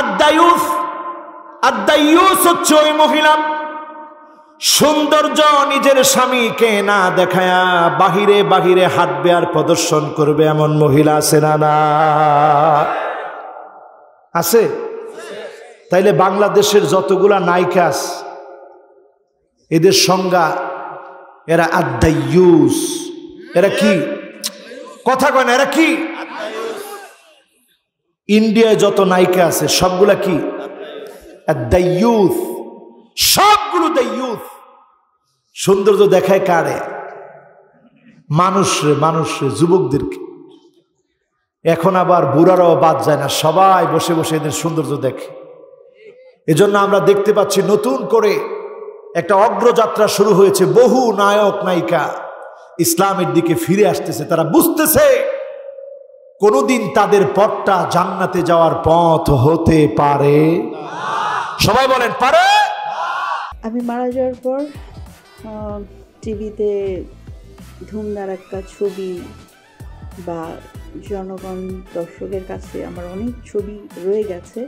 আদায়ুস আদায়ুস হচ্ছে ওই মহিলা সৌন্দর্য নিজের স্বামীকে না দেখায়া বাহিরে বাহিরে হাত বেয়ার প্রদর্শন করবে এমন মহিলা আছে না না আছে তাইলে বাংলাদেশের যতগুলা নায়িকাস এদের সংজ্ঞা এরা আদায়ুস এরা কি কথা কয় না এরা কি ইন্ডিয়ায় যত নায়িকা আছে সবগুলা কি সবগুলো দ্যুথ সৌন্দর্য দেখায় কারে মানুষ মানুষরে যুবকদেরকে এখন আবার বুড়ারাও বাদ যায় না সবাই বসে বসে এদের সৌন্দর্য দেখে এজন্য আমরা দেখতে পাচ্ছি নতুন করে একটা অগ্রযাত্রা শুরু হয়েছে বহু নায়ক নায়িকা ইসলামের দিকে ফিরে আসতেছে তারা বুঝতেছে কোনোদিন তাদের পথটা জান্নাতে যাওয়ার পথ হতে পারে সবাই বলেন পারে আমি মারা যাওয়ার পর টিভিতে একটা ছবি বা জনগণ দর্শকের কাছে আমার অনেক ছবি রয়ে গেছে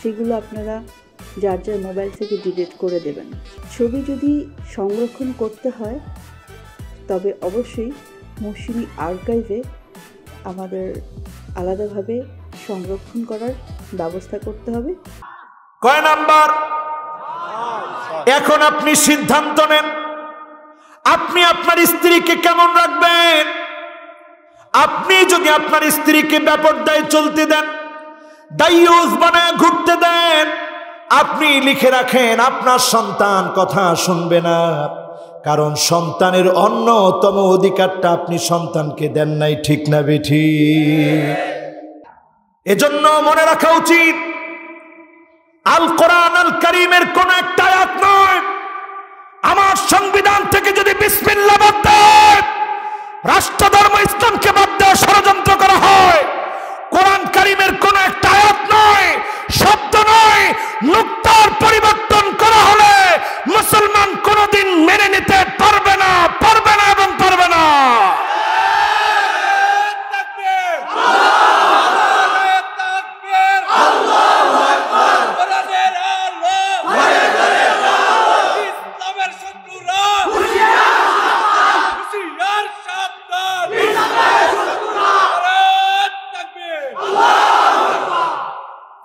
সেগুলো আপনারা যার যার মোবাইল থেকে ডিলিট করে দেবেন ছবি যদি সংরক্ষণ করতে হয় তবে অবশ্যই মৌসুমি আর্কাইভে আমাদের আলাদাভাবে সংরক্ষণ করার ব্যবস্থা করতে হবে কয় নাম্বার এখন আপনি সিদ্ধান্ত নেন আপনি আপনার স্ত্রীকে কেমন রাখবেন আপনি যদি আপনার স্ত্রীকে ব্যাপারদায় চলতে দেন দায়ুস বানায় ঘুরতে দেন আপনি লিখে রাখেন আপনার সন্তান কথা শুনবে না কারণ সন্তানের অন্যতম অধিকারটা আপনি সন্তানকে দেন নাই ঠিক না বেঠি এজন্য মনে রাখা উচিত আল কোরআন আল করিমের কোন একটা আয়াত নয় আমার সংবিধান থেকে যদি বিসমিল্লা বাদ দেয় রাষ্ট্র ধর্ম ইসলামকে বাদ দেওয়া ষড়যন্ত্র করা হয় কোরআন করিমের কোন একটা আয়াত নয় শব্দ নয় মুক্তার পরিবর্তন করা হলে মুসলমান কোনদিন মেনে নিতে পারবে না পারবে না এবং পারবে না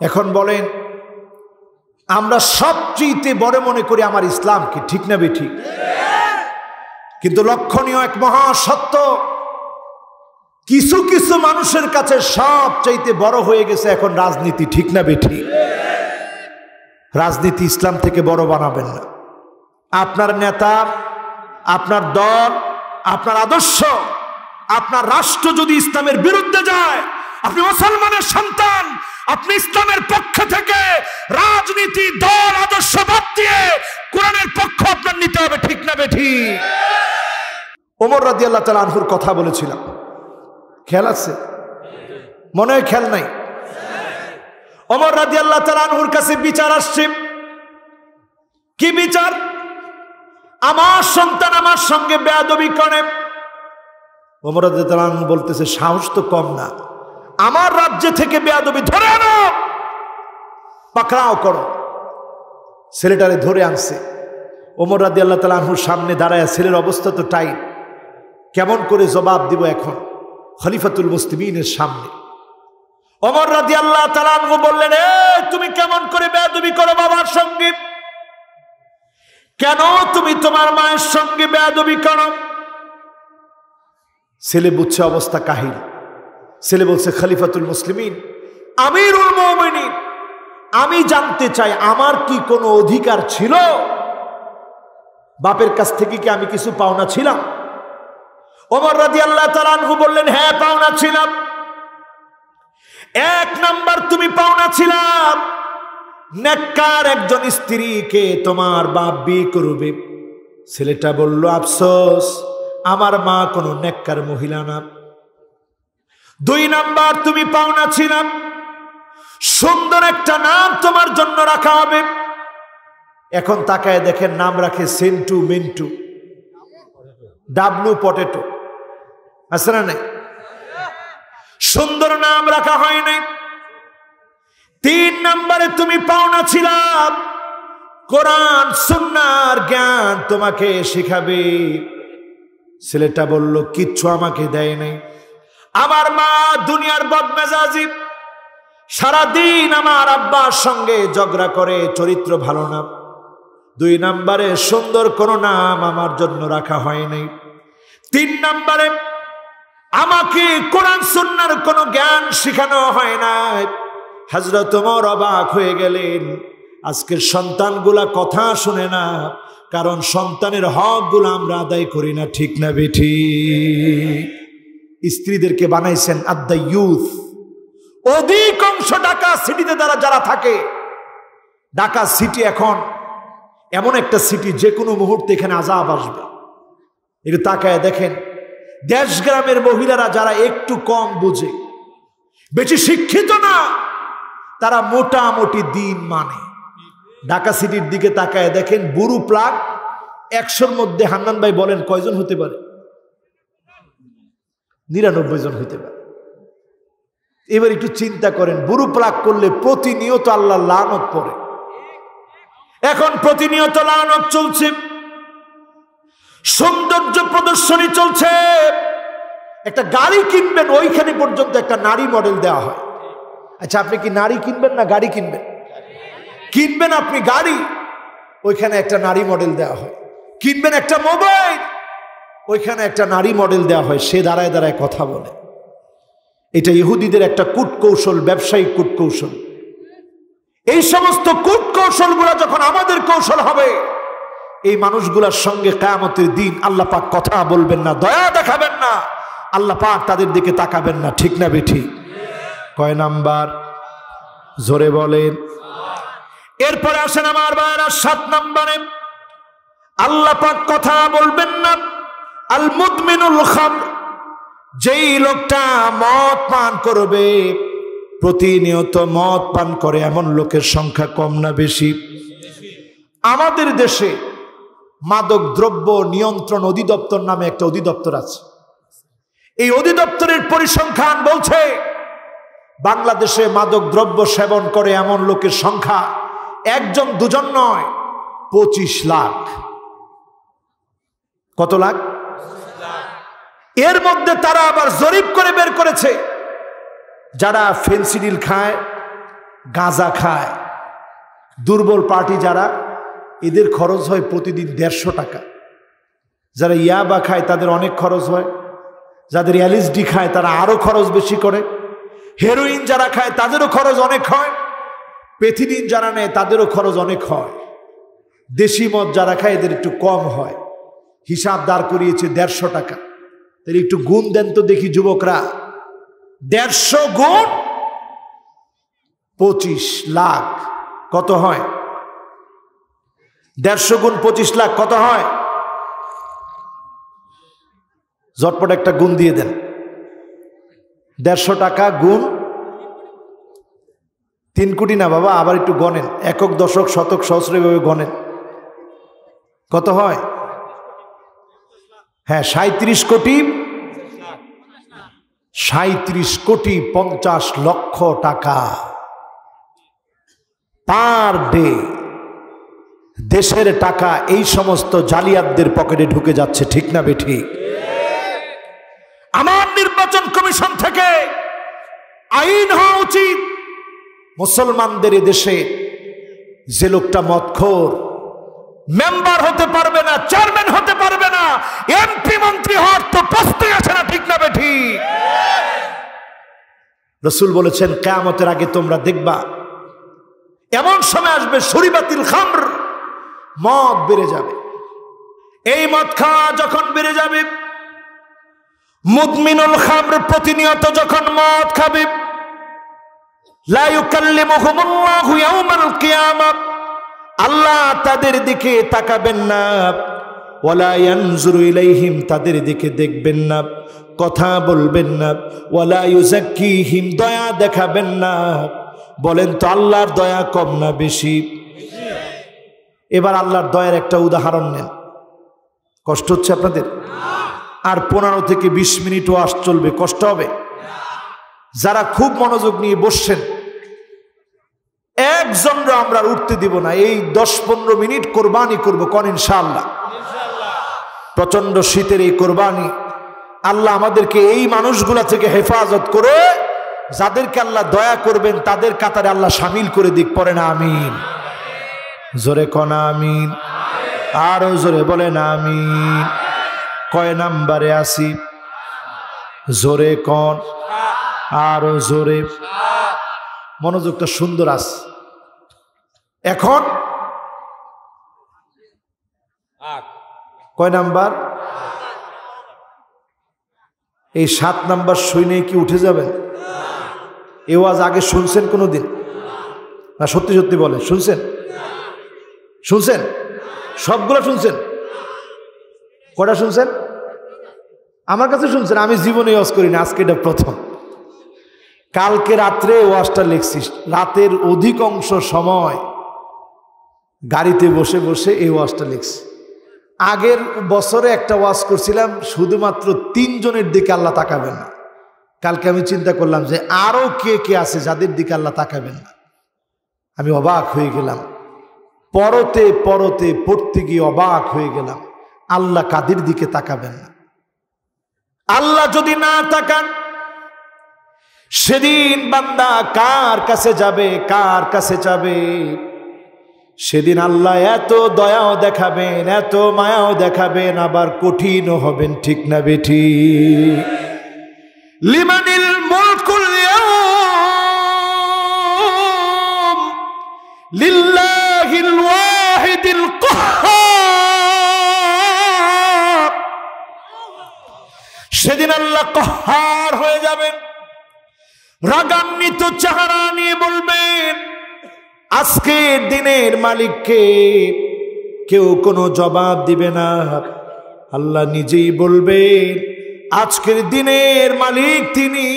এখন বলেন আমরা সবচেয়ে বড় মনে করি আমার ইসলামকে ঠিক না বেঠি কিন্তু লক্ষণীয় এক মহাসত্য কিছু কিছু মানুষের কাছে সব চাইতে বড় হয়ে গেছে এখন রাজনীতি ঠিক না বেঠি রাজনীতি ইসলাম থেকে বড় বানাবেন না আপনার নেতা আপনার দল আপনার আদর্শ আপনার রাষ্ট্র যদি ইসলামের বিরুদ্ধে যায় আপনি মুসলমানের সন্তান আপনি ইসলামের পক্ষ থেকে রাজনীতি দল আদর্শ বাদ দিয়ে কোরআনের পক্ষ আপনার নিতে হবে ঠিক না বেঠি ওমর রাজি আল্লাহ তালা আনহুর কথা বলেছিলাম খেয়াল আছে মনে হয় খেয়াল নাই অমর রাজি আল্লাহ তালা আনহুর কাছে বিচার আসছে কি বিচার আমার সন্তান আমার সঙ্গে বেয়াদবি করে অমর রাজি তালা বলতেছে সাহস তো কম না আমার রাজ্যে থেকে বেয়াদবি ধরে আনো পাকড়াও করো ছেলেটারে ধরে আনছে ওমর রাদি আল্লাহ তালা সামনে দাঁড়ায় ছেলের অবস্থা তো টাই কেমন করে জবাব দিব এখন খলিফাতুল মুস্তিমিনের সামনে অমর রাদি আল্লাহ তালানহু বললেন এ তুমি কেমন করে বেয়াদবি করো বাবার সঙ্গে কেন তুমি তোমার মায়ের সঙ্গে বেয়াদবি করো ছেলে বুঝছে অবস্থা কাহিনী ছেলে বলছে খালিফাতুল মুসলিমিন আমিরুল মৌমিনী আমি জানতে চাই আমার কি কোনো অধিকার ছিল বাপের কাছ থেকে কি আমি কিছু পাওনা ছিলাম ওমর রাজি আল্লাহ তালু বললেন হ্যাঁ পাওনা ছিলাম এক নাম্বার তুমি পাওনা ছিলাম নেককার একজন স্ত্রীকে তোমার বাপ বিয়ে করবে ছেলেটা বলল আফসোস আমার মা কোনো নেককার মহিলা না দুই নাম্বার তুমি পাওনা ছিলাম সুন্দর একটা নাম তোমার জন্য রাখা হবে এখন তাকায় দেখেন নাম রাখে সেন্টু মিন্টু ডাবলু পটেটো আছে না নাই সুন্দর নাম রাখা হয় নাই তিন নম্বরে তুমি পাওনা ছিলাম কোরআন সুন্নার জ্ঞান তোমাকে শিখাবে ছেলেটা বলল কিচ্ছু আমাকে দেয় নাই আমার মা দুনিয়ার বদমেজাজি সারাদিন আমার আব্বার সঙ্গে ঝগড়া করে চরিত্র ভালো না দুই নাম্বারে সুন্দর কোনো নাম আমার জন্য রাখা হয়নি তিন নাম্বারে আমাকে কোরআন সুন্নার কোনো জ্ঞান শেখানো হয় নাই হাজরত ওমর অবাক হয়ে গেলেন আজকের সন্তানগুলা কথা শুনে না কারণ সন্তানের হকগুলো আমরা আদায় করি না ঠিক না বেঠিক স্ত্রীদেরকে বানাইছেন আট দ্য ইউথ অধিকাংশ ঢাকা সিটিতে তারা যারা থাকে ঢাকা সিটি এখন এমন একটা সিটি যে কোনো মুহূর্তে এখানে আজাব আসবে এটা তাকায় দেখেন দেশ গ্রামের মহিলারা যারা একটু কম বুঝে বেশি শিক্ষিত না তারা মোটামুটি দিন মানে ঢাকা সিটির দিকে তাকায় দেখেন বুরু প্লাগ একশোর মধ্যে হান্নান ভাই বলেন কয়জন হতে পারে নিরানব্বই জন হইতে পারে এবার একটু চিন্তা করেন বুরু প্রাক করলে প্রতিনিয়ত আল্লাহ লানত পড়ে এখন প্রতিনিয়ত লানত চলছে সৌন্দর্য প্রদর্শনী চলছে একটা গাড়ি কিনবেন ওইখানে পর্যন্ত একটা নারী মডেল দেওয়া হয় আচ্ছা আপনি কি নারী কিনবেন না গাড়ি কিনবেন কিনবেন আপনি গাড়ি ওইখানে একটা নারী মডেল দেওয়া হয় কিনবেন একটা মোবাইল ওইখানে একটা নারী মডেল দেওয়া হয় সে দাঁড়ায় দাঁড়ায় কথা বলে এটা ইহুদিদের একটা কূটকৌশল ব্যবসায়িক কূটকৌশল এই সমস্ত কূটকৌশলগুলো যখন আমাদের কৌশল হবে এই মানুষগুলার সঙ্গে কায়ামতের দিন আল্লাহ পাক কথা বলবেন না দয়া দেখাবেন না আল্লাহ পাক তাদের দিকে তাকাবেন না ঠিক না বেঠি কয় নাম্বার জোরে বলেন এরপরে আসেন আমার বার সাত নাম্বারে আল্লাহ পাক কথা বলবেন না আল মুদমিনুল খাম যেই লোকটা মদ পান করবে প্রতিনিয়ত মদ পান করে এমন লোকের সংখ্যা কম না বেশি আমাদের দেশে মাদক দ্রব্য নিয়ন্ত্রণ অধিদপ্তর নামে একটা অধিদপ্তর আছে এই অধিদপ্তরের পরিসংখ্যান বলছে বাংলাদেশে মাদক দ্রব্য সেবন করে এমন লোকের সংখ্যা একজন দুজন নয় পঁচিশ লাখ কত লাখ এর মধ্যে তারা আবার জরিপ করে বের করেছে যারা ফেন্সিডিল খায় গাঁজা খায় দুর্বল পার্টি যারা এদের খরচ হয় প্রতিদিন দেড়শো টাকা যারা ইয়াবা খায় তাদের অনেক খরচ হয় যাদের এলএসডি খায় তারা আরও খরচ বেশি করে হেরোইন যারা খায় তাদেরও খরচ অনেক হয় পেথিডিন যারা নেয় তাদেরও খরচ অনেক হয় দেশি মদ যারা খায় এদের একটু কম হয় হিসাব দাঁড় করিয়েছে দেড়শো টাকা তাহলে একটু গুণ দেন তো দেখি যুবকরা দেড়শো গুণ পঁচিশ লাখ কত হয় দেড়শো গুণ পঁচিশ লাখ কত হয় ঝটপট একটা গুণ দিয়ে দেন দেড়শো টাকা গুণ তিন কোটি না বাবা আবার একটু গণেন একক দশক শতক সহস্র এভাবে গণেন কত হয় হ্যাঁ সাঁত্রিশ কোটি সাঁত্রিশ কোটি পঞ্চাশ লক্ষ টাকা পার ডে দেশের টাকা এই সমস্ত জালিয়াতদের পকেটে ঢুকে যাচ্ছে ঠিক না বেঠি আমার নির্বাচন কমিশন থেকে আইন হওয়া উচিত মুসলমানদের দেশে যে লোকটা মৎখোর মেম্বার হতে পারবে না চেয়ারম্যান হতে পারবে না এমপি মন্ত্রী হওয়ার তো প্রস্তুতি আছে না ঠিক না বেঠি রসুল বলেছেন কেয়ামতের আগে তোমরা দেখবা এমন সময় আসবে শরীবাতিল খামর মদ বেড়ে যাবে এই মদ খাওয়া যখন বেড়ে যাবে মুদমিনুল খামর প্রতিনিয়ত যখন মদ খাবে লাইকাল্লিমুহুমুল্লাহু ইয়াউমাল কেয়ামত আল্লাহ তাদের দিকে তাকাবেন না ওলায়ানজুরু ইলাইহিম তাদের দিকে দেখবেন না কথা বলবেন না ওলা ইউজাক্কিহিম দয়া দেখাবেন না বলেন তো আল্লাহর দয়া কম না বেশি এবার আল্লাহর দয়ার একটা উদাহরণ নেন কষ্ট হচ্ছে আপনাদের আর পনেরো থেকে বিশ মিনিটও আস চলবে কষ্ট হবে যারা খুব মনোযোগ নিয়ে বসছেন একজনরা আমরা উঠতে দিব না এই দশ পনেরো মিনিট কোরবানি করবো কন ইনশাল্লাহ প্রচন্ড শীতের এই কোরবানি আল্লাহ আমাদেরকে এই মানুষগুলা থেকে হেফাজত করে যাদেরকে আল্লাহ দয়া করবেন তাদের কাতারে আল্লাহ সামিল করে দিক পরে না আমিন জোরে কনা আমিন আরও জোরে বলেন আমিন কয় নাম্বারে আসি জোরে কন আরও জোরে মনোযোগটা সুন্দর আছে এখন কয় নাম্বার এই সাত নাম্বার শুনে কি উঠে যাবেন এও আজ আগে শুনছেন কোনো দিন না সত্যি সত্যি বলেন শুনছেন শুনছেন সবগুলো শুনছেন কটা শুনছেন আমার কাছে শুনছেন আমি জীবনে ওয়াজ করি না আজকে এটা প্রথম কালকে রাত্রে ওয়াজটা লিখছিস রাতের অধিকাংশ সময় গাড়িতে বসে বসে এই ওয়াজটা লিখছি আগের বছরে একটা ওয়াজ করছিলাম শুধুমাত্র তিনজনের দিকে আল্লাহ তাকাবেন না কালকে আমি চিন্তা করলাম যে আরও কে কে আছে যাদের দিকে আল্লাহ তাকাবেন না আমি অবাক হয়ে গেলাম পরতে পরতে পড়তে গিয়ে অবাক হয়ে গেলাম আল্লাহ কাদের দিকে তাকাবেন না আল্লাহ যদি না তাকান সেদিন বান্দা কার কাছে যাবে কার কাছে যাবে সেদিন আল্লাহ এত দয়াও দেখাবেন এত মায়াও দেখাবেন আবার কঠিনও হবেন ঠিক না বেঠি লিমানিল মুলকুল লিল্লাহিল ওয়াহিদিল কহার সেদিন আল্লাহ কহার হয়ে যাবেন রাগান্বিত চেহারা নিয়ে বলবেন আজকের দিনের মালিককে কেউ কোনো জবাব দিবে না আল্লাহ নিজেই বলবেন আজকের দিনের মালিক তিনি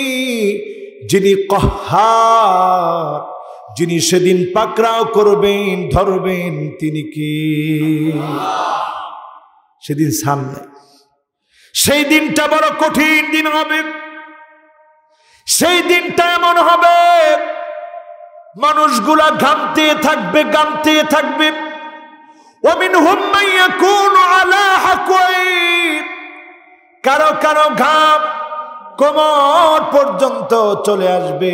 যিনি কহার যিনি সেদিন পাকড়াও করবেন ধরবেন তিনি কি সেদিন সামনে সেই দিনটা বড় কঠিন দিন হবে সেই দিনটা এমন হবে মানুষগুলা ঘামতে থাকবে ঘামতে থাকবে কারো কারো ঘাম কোমর পর্যন্ত চলে আসবে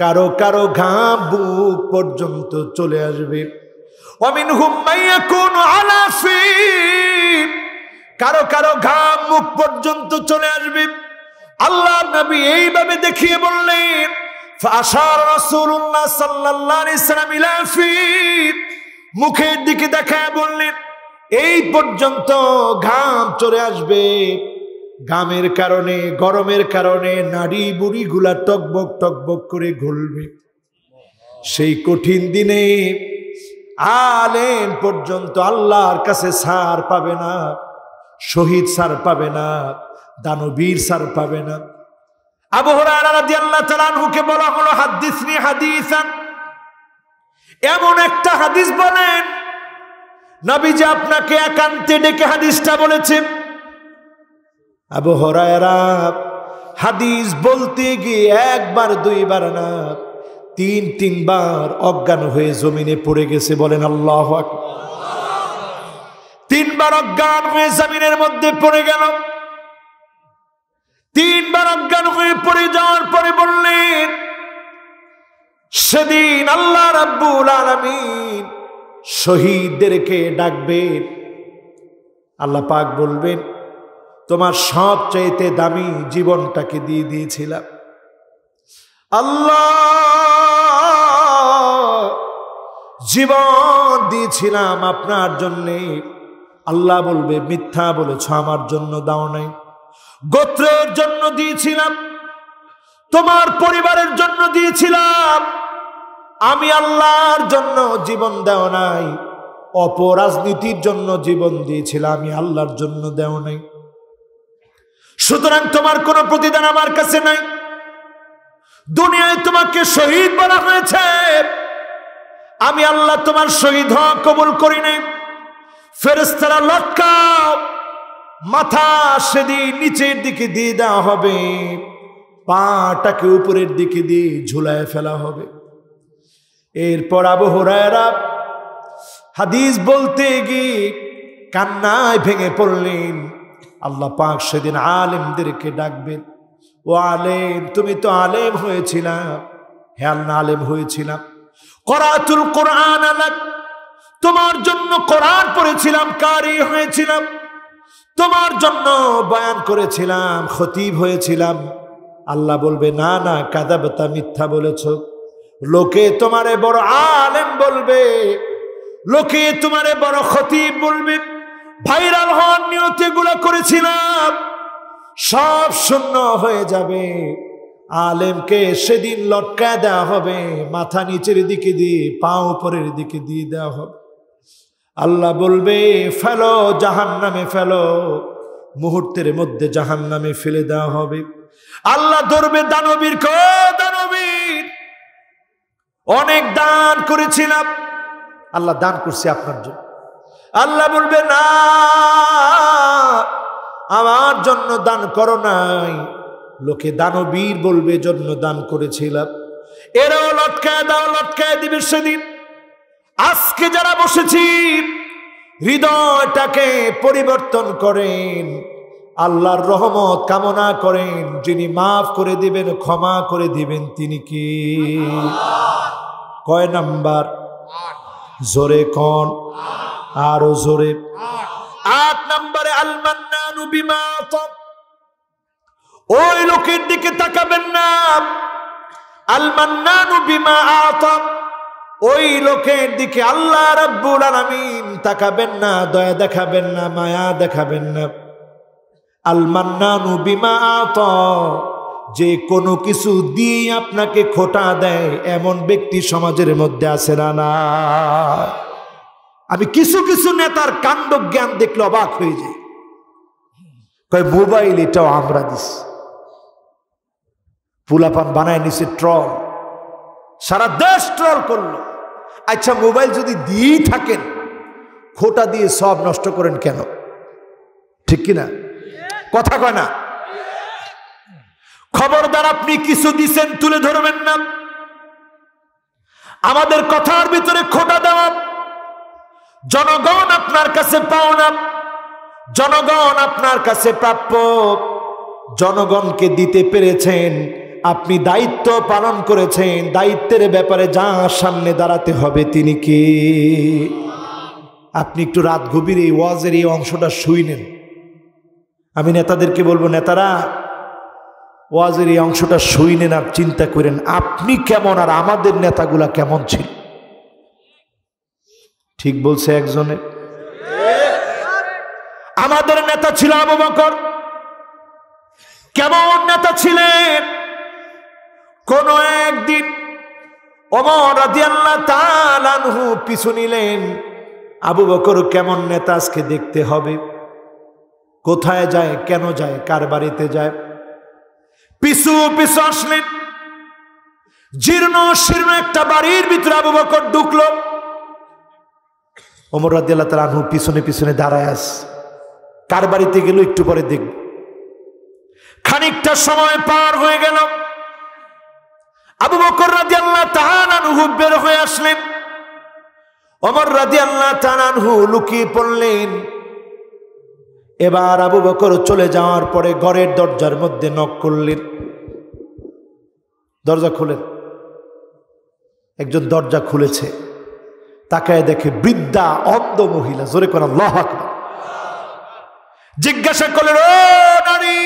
কারো কারো ঘাম বুক পর্যন্ত চলে আসবে অমিন হুম্মাইয়া কোন আলাফি কারো কারো ঘাম মুখ পর্যন্ত চলে আসবে আল্লাহ নবী এইভাবে দেখিয়ে বললেন فأشار رسول الله صلى الله عليه وسلم إلى فيه মুখের দিকে দেখা বললেন এই পর্যন্ত ঘাম চলে আসবে ঘামের কারণে গরমের কারণে নাড়ি বুড়ি গুলা টকবক টকবক করে ঘুরবে সেই কঠিন দিনে আলেন পর্যন্ত আল্লাহর কাছে সার পাবে না শহীদ সার পাবে না দানবীর সার পাবে না বলা এমন একটা হাদিস বলেন আপনাকে একান্তে ডেকে হাদিসটা হাদিস বলতে গিয়ে একবার দুইবার না তিন তিনবার অজ্ঞান হয়ে জমিনে পড়ে গেছে বলেন আল্লাহ তিনবার অজ্ঞান হয়ে জমিনের মধ্যে পড়ে গেল তিনবার অজ্ঞান হয়ে পড়ে যাওয়ার পরে বললেন সেদিন আল্লাহ রাব্বুল আলমিন শহীদদেরকে ডাকবেন আল্লাহ পাক বলবেন তোমার সব চাইতে দামি জীবনটাকে দিয়ে দিয়েছিলাম আল্লাহ জীবন দিয়েছিলাম আপনার জন্যে আল্লাহ বলবে মিথ্যা বলেছ আমার জন্য দাও নাই গোত্রের জন্য দিয়েছিলাম তোমার পরিবারের জন্য দিয়েছিলাম আমি আল্লাহর জন্য জীবন দেও নাই অপরাজনীতির জন্য জীবন দিয়েছিলাম আমি আল্লাহর জন্য দেও নাই সুতরাং তোমার কোনো প্রতিদান আমার কাছে নাই দুনিয়ায় তোমাকে শহীদ বলা হয়েছে আমি আল্লাহ তোমার শহীদ হওয়া কবুল করি নাই ফেরেস্তারা লটকাও মাথা সেদিন নিচের দিকে দিয়ে দেওয়া হবে পাটাকে উপরের দিকে দিয়ে ঝুলায় ফেলা হবে এরপর আবহরায়রা হাদিস বলতে গিয়ে কান্নায় ভেঙে পড়লেন আল্লাহ পাক সেদিন আলেমদেরকে ডাকবেন ও আলেম তুমি তো আলেম হয়েছিলাম হে আল্লাহ আলেম হয়েছিলাম করাতুল কোরআন আলাক তোমার জন্য করার পড়েছিলাম কারি হয়েছিলাম তোমার জন্য বয়ান করেছিলাম খতিব হয়েছিলাম আল্লাহ বলবে না না কাদাবতা মিথ্যা বলেছ লোকে তোমারে বড় আলেম বলবে লোকে তোমারে বড় খতিব বলবে ভাইরাল হওয়ার নিয়তে গুলো করেছিলাম সব শূন্য হয়ে যাবে আলেমকে সেদিন লটকা দেওয়া হবে মাথা নিচের দিকে দিয়ে পা উপরের দিকে দিয়ে দেওয়া হবে আল্লাহ বলবে ফেলো জাহান নামে ফেলো মুহূর্তের মধ্যে জাহান নামে ফেলে দেওয়া হবে আল্লাহ ধরবে দানবীর ক দানবীর অনেক দান করেছিলাম আল্লাহ দান করছে আপনার জন্য আল্লাহ বলবে না আমার জন্য দান করো নাই লোকে দানবীর বলবে জন্য দান করেছিলাম এরাও লটকায় দাও লটকায় দিবে সেদিন আজকে যারা বসেছি হৃদয়টাকে পরিবর্তন করেন আল্লাহর রহমত কামনা করেন যিনি মাফ করে দিবেন ক্ষমা করে দিবেন তিনি কি কয় নাম্বার জোরে কন আরো জোরে আট নাম্বারে আলমান্নানু বিমা ওই লোকের দিকে তাকাবেন না আলমান্নানু বিমা আতম ওই লোকের দিকে আল্লাহ রব্বুল আলমিন তাকাবেন না দয়া দেখাবেন না মায়া দেখাবেন না আলমান্নানু বিমা আত যে কোনো কিছু দিয়ে আপনাকে খোটা দেয় এমন ব্যক্তি সমাজের মধ্যে আছে না না আমি কিছু কিছু নেতার কাণ্ড জ্ঞান দেখলে অবাক হয়ে যায় কয় মোবাইল এটাও আমরা দিস পুলাপান বানায় নিছে ট্রল সারা দেশ ট্রল করলো আচ্ছা মোবাইল যদি দিয়েই থাকেন খোটা দিয়ে সব নষ্ট করেন কেন ঠিক কিনা কথা কয় না খবরদার আপনি কিছু দিচ্ছেন তুলে ধরবেন না আমাদের কথার ভিতরে খোটা দেওয়া জনগণ আপনার কাছে পাওনা জনগণ আপনার কাছে প্রাপ্য জনগণকে দিতে পেরেছেন আপনি দায়িত্ব পালন করেছেন দায়িত্বের ব্যাপারে যা সামনে দাঁড়াতে হবে তিনি কে আপনি একটু রাত গভীর এই ওয়াজের এই অংশটা শুই নেন আমি নেতাদেরকে বলবো নেতারা ওয়াজের এই অংশটা শুই নেন আর চিন্তা করেন আপনি কেমন আর আমাদের নেতাগুলা কেমন ছিল ঠিক বলছে একজনে আমাদের নেতা ছিল আবু বকর কেমন নেতা ছিলেন কোন একদিন অমর রাজিয়াল্লাহ তালানহু পিছু নিলেন আবু বকর কেমন নেতা আজকে দেখতে হবে কোথায় যায় কেন যায় কার বাড়িতে যায় পিছু পিছু আসলেন জীর্ণ শীর্ণ একটা বাড়ির ভিতরে আবু বকর ঢুকল অমর রাজিয়াল্লাহ তালানহু পিছনে পিছনে দাঁড়ায় আস কার বাড়িতে গেল একটু পরে দেখব খানিকটা সময় পার হয়ে গেল আবু বকর রাজি আল্লাহ তাহানহু বের হয়ে আসলেন অমর রাজি আল্লাহ তাহানহু লুকিয়ে পড়লেন এবার আবু বকর চলে যাওয়ার পরে ঘরের দরজার মধ্যে নখ করলেন দরজা খুলেন একজন দরজা খুলেছে তাকায় দেখে বৃদ্ধা অন্ধ মহিলা জোরে করা লহাক জিজ্ঞাসা করলেন ও নারী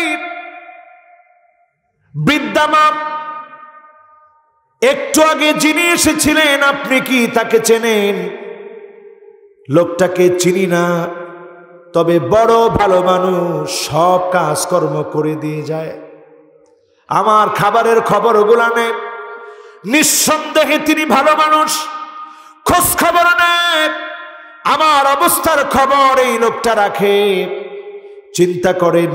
বৃদ্ধা মা একটু আগে যিনি এসেছিলেন আপনি কি তাকে চেনেন লোকটাকে চিনি না তবে বড় ভালো মানুষ সব কাজকর্ম করে দিয়ে যায় আমার খাবারের খবরগুলা নেন নিঃসন্দেহে তিনি ভালো মানুষ খোঁজ খবর আমার অবস্থার খবর এই লোকটা রাখে চিন্তা করেন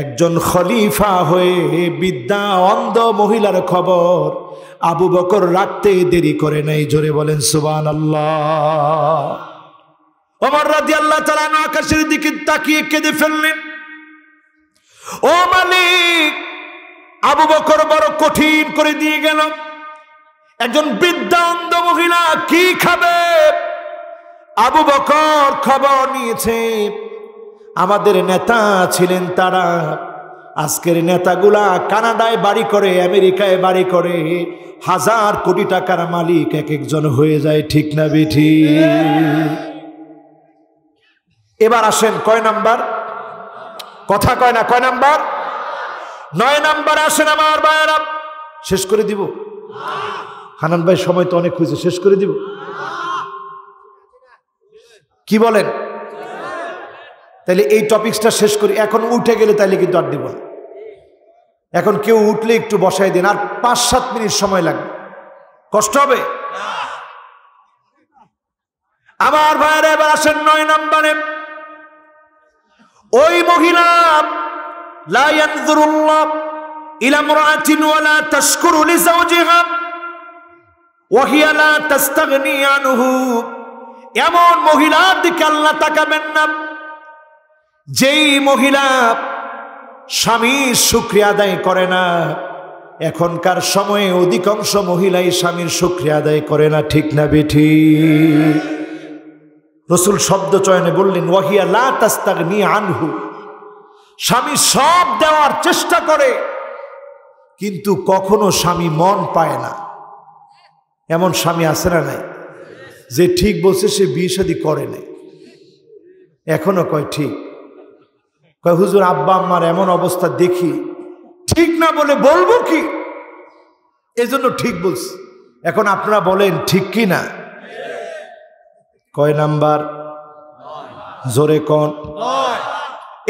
একজন খলিফা হয়ে বিদ্যা অন্ধ মহিলার খবর আবু বকর রাখতে দেরি করে নাই জোরে বলেন সুবান আল্লাহ আল্লাহ আকাশের দিকে তাকিয়ে কেঁদে ফেললেন ও মালিক আবু বকর বড় কঠিন করে দিয়ে গেল একজন বিদ্যা অন্ধ মহিলা কি খাবে আবু বকর খবর নিয়েছে আমাদের নেতা ছিলেন তারা আজকের নেতাগুলা কানাডায় বাড়ি করে আমেরিকায় বাড়ি করে হাজার কোটি টাকার মালিক এক একজন হয়ে যায় ঠিক না বিঠি এবার আসেন কয় নাম্বার কথা কয় না কয় নাম্বার নয় নাম্বার আসেন আমার বায়রা শেষ করে দিব হানান ভাই সময় তো অনেক হয়েছে শেষ করে দিব কি বলেন তাহলে এই টপিক্সটা শেষ করি এখন উঠে গেলে তাহলে কিন্তু আর দিব না এখন কেউ উঠলে একটু বসাই দিন আর পাঁচ সাত মিনিট সময় লাগবে কষ্ট হবে আমার ভাইয়েরা এবার আসেন নয় নাম্বারে ওই মহিলা এমন মহিলার দিকে আল্লাহ তাকাবেন না যেই মহিলা স্বামীর সুক্রিয়া আদায় করে না এখনকার সময়ে অধিকাংশ মহিলাই স্বামীর সুক্রিয়া আদায় করে না ঠিক না বেঠি রসুল শব্দ চয়নে বললেন ওয়াহিয়া লাগ নিয়ে আনহু স্বামী সব দেওয়ার চেষ্টা করে কিন্তু কখনো স্বামী মন পায় না এমন স্বামী আছে না নাই যে ঠিক বলছে সে বিয়ে শাদী করে নাই এখনো কয় ঠিক কয় হুজুর আব্বা আম্মার এমন অবস্থা দেখি ঠিক না বলে বলবো কি এজন্য ঠিক বলছি এখন আপনারা বলেন ঠিক কি না কয় নাম্বার জোরে কন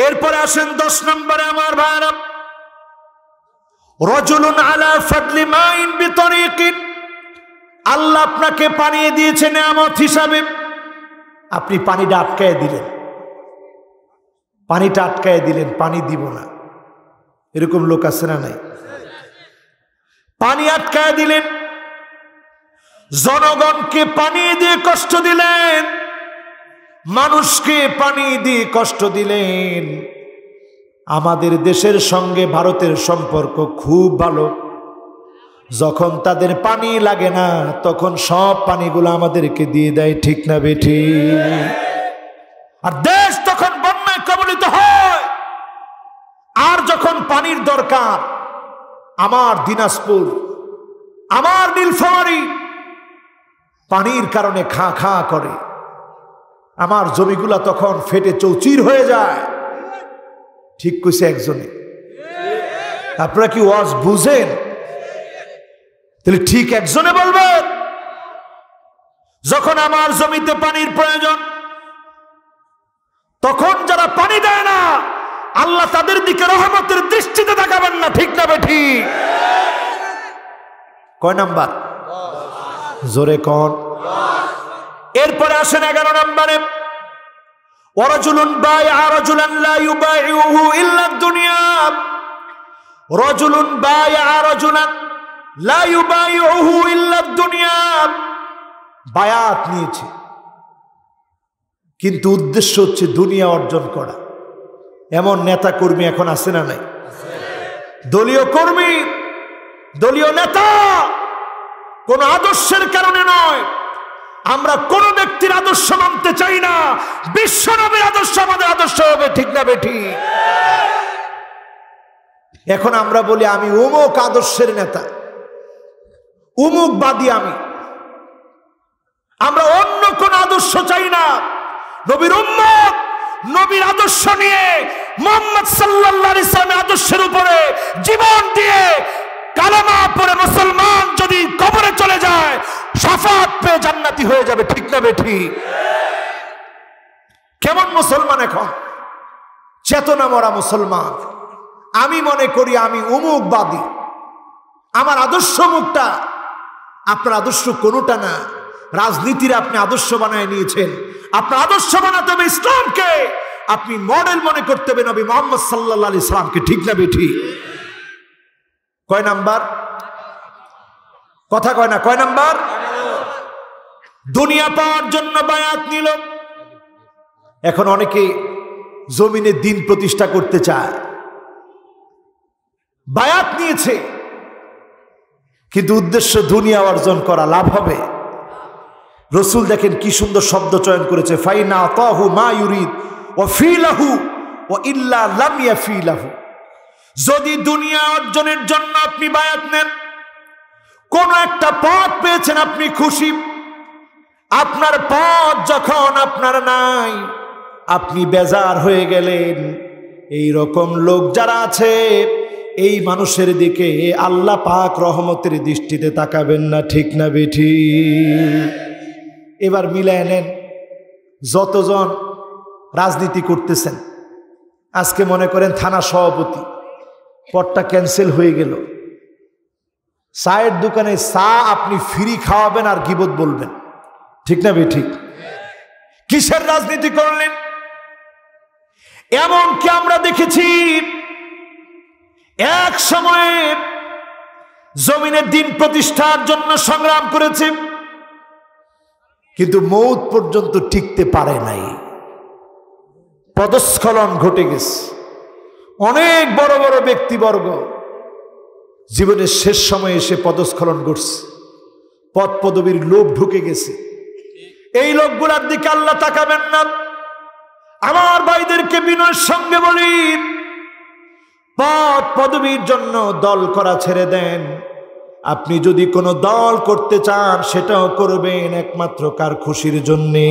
এরপরে আসেন দশ নম্বরে আমার ভাইরা রজুলুন আলা ফাদলি মাইন বিতরিকিন আল্লাহ আপনাকে পানিয়ে দিয়েছে আমার হিসাবে আপনি পানিটা আটকায় দিলেন পানিটা আটকায় দিলেন পানি দিব না এরকম লোক আছে না নাই পানি আটকায় দিলেন জনগণকে পানি দিয়ে কষ্ট দিলেন মানুষকে পানি দিয়ে কষ্ট দিলেন আমাদের দেশের সঙ্গে ভারতের সম্পর্ক খুব ভালো যখন তাদের পানি লাগে না তখন সব পানিগুলো আমাদেরকে দিয়ে দেয় ঠিক না বেঠি আর দেশ পানির দরকার আমার দিনাজপুর আমার নীলফামারি পানির কারণে খা খা করে আমার জমিগুলা তখন ফেটে চৌচির হয়ে যায় ঠিক কইছে একজনে আপনারা কি ওয়াজ বুঝেন তাহলে ঠিক একজনে বলবে যখন আমার জমিতে পানির প্রয়োজন তখন যারা পানি দেয় না আল্লাহ তাদের দিকে রহমতের দৃষ্টিতে তাকাবেন না ঠিক না বেঠি কয় নাম্বার জোরে কন এরপরে আসেন এগারো নম্বরে দুনিয়া রজুলুন লা দুনিয়া বায়াত নিয়েছে কিন্তু উদ্দেশ্য হচ্ছে দুনিয়া অর্জন করা এমন নেতা কর্মী এখন আছে না নাই দলীয় কর্মী দলীয় নেতা কোন আদর্শের কারণে নয় আমরা কোন ব্যক্তির আদর্শ মানতে চাই না বিশ্ব নবীর আদর্শ আমাদের আদর্শ হবে ঠিক না বেঠি এখন আমরা বলি আমি উমুক আদর্শের নেতা উমুক বাদী আমি আমরা অন্য কোন আদর্শ চাই না নবীর উম্মত নবীর আদর্শ নিয়ে মোহাম্মদ সাল্লাহ ইসলামের আদর্শের উপরে জীবন দিয়ে কালামা পরে মুসলমান যদি কবরে চলে যায় সাফাত পেয়ে জান্নাতি হয়ে যাবে ঠিক না বেঠি কেমন মুসলমান এখন চেতনা মরা মুসলমান আমি মনে করি আমি অমুকবাদী আমার আদর্শ মুখটা আপনার আদর্শ কোনোটা না রাজনীতির আপনি আদর্শ বানায় নিয়েছেন আপনার আদর্শ বানাতে হবে ইসলামকে আপনি মডেল মনে করতে হবে নবী মোহাম্মদ সাল্লা আলি সালামকে ঠিক না বেঠি কয় নাম্বার কথা কয় না কয় নাম্বার দুনিয়া পাওয়ার জন্য বায়াত নিল এখন অনেকে জমিনে দিন প্রতিষ্ঠা করতে চায় বায়াত নিয়েছে কিন্তু উদ্দেশ্য দুনিয়া অর্জন করা লাভ হবে রসুল দেখেন কি সুন্দর শব্দ চয়ন করেছে ফাইনা তহু মা ইউরিদ ও ও ইল্লা লামিয়া ফিলাহু যদি দুনিয়া অর্জনের জন্য আপনি বায়াত নেন কোন একটা পথ পেয়েছেন আপনি খুশি আপনার পথ যখন আপনার নাই আপনি বেজার হয়ে গেলেন এই রকম লোক যারা আছে এই মানুষের দিকে আল্লাহ পাক রহমতের দৃষ্টিতে তাকাবেন না ঠিক না বেঠি এবার মিলায় নেন যতজন রাজনীতি করতেছেন আজকে মনে করেন থানা সভাপতি পটটা ক্যান্সেল হয়ে গেল চায়ের দোকানে চা আপনি ফ্রি খাওয়াবেন আর গিবত বলবেন ঠিক না বে ঠিক কিসের রাজনীতি করলেন এমন কি আমরা দেখেছি এক সময়ে জমিনের দিন প্রতিষ্ঠার জন্য সংগ্রাম করেছে কিন্তু মৌত পর্যন্ত টিকতে পারে নাই পদস্খলন ঘটে গেছে অনেক বড় বড় ব্যক্তিবর্গ জীবনের শেষ সময়ে এসে পদস্খলন ঘটছে পদ পদবীর লোভ ঢুকে গেছে এই লোকগুলার দিকে আল্লাহ তাকাবেন না আমার ভাইদেরকে বিনয়ের সঙ্গে বলি পদ পদবীর জন্য দল করা ছেড়ে দেন আপনি যদি কোনো দল করতে চান সেটাও করবেন একমাত্র কার খুশির জন্যে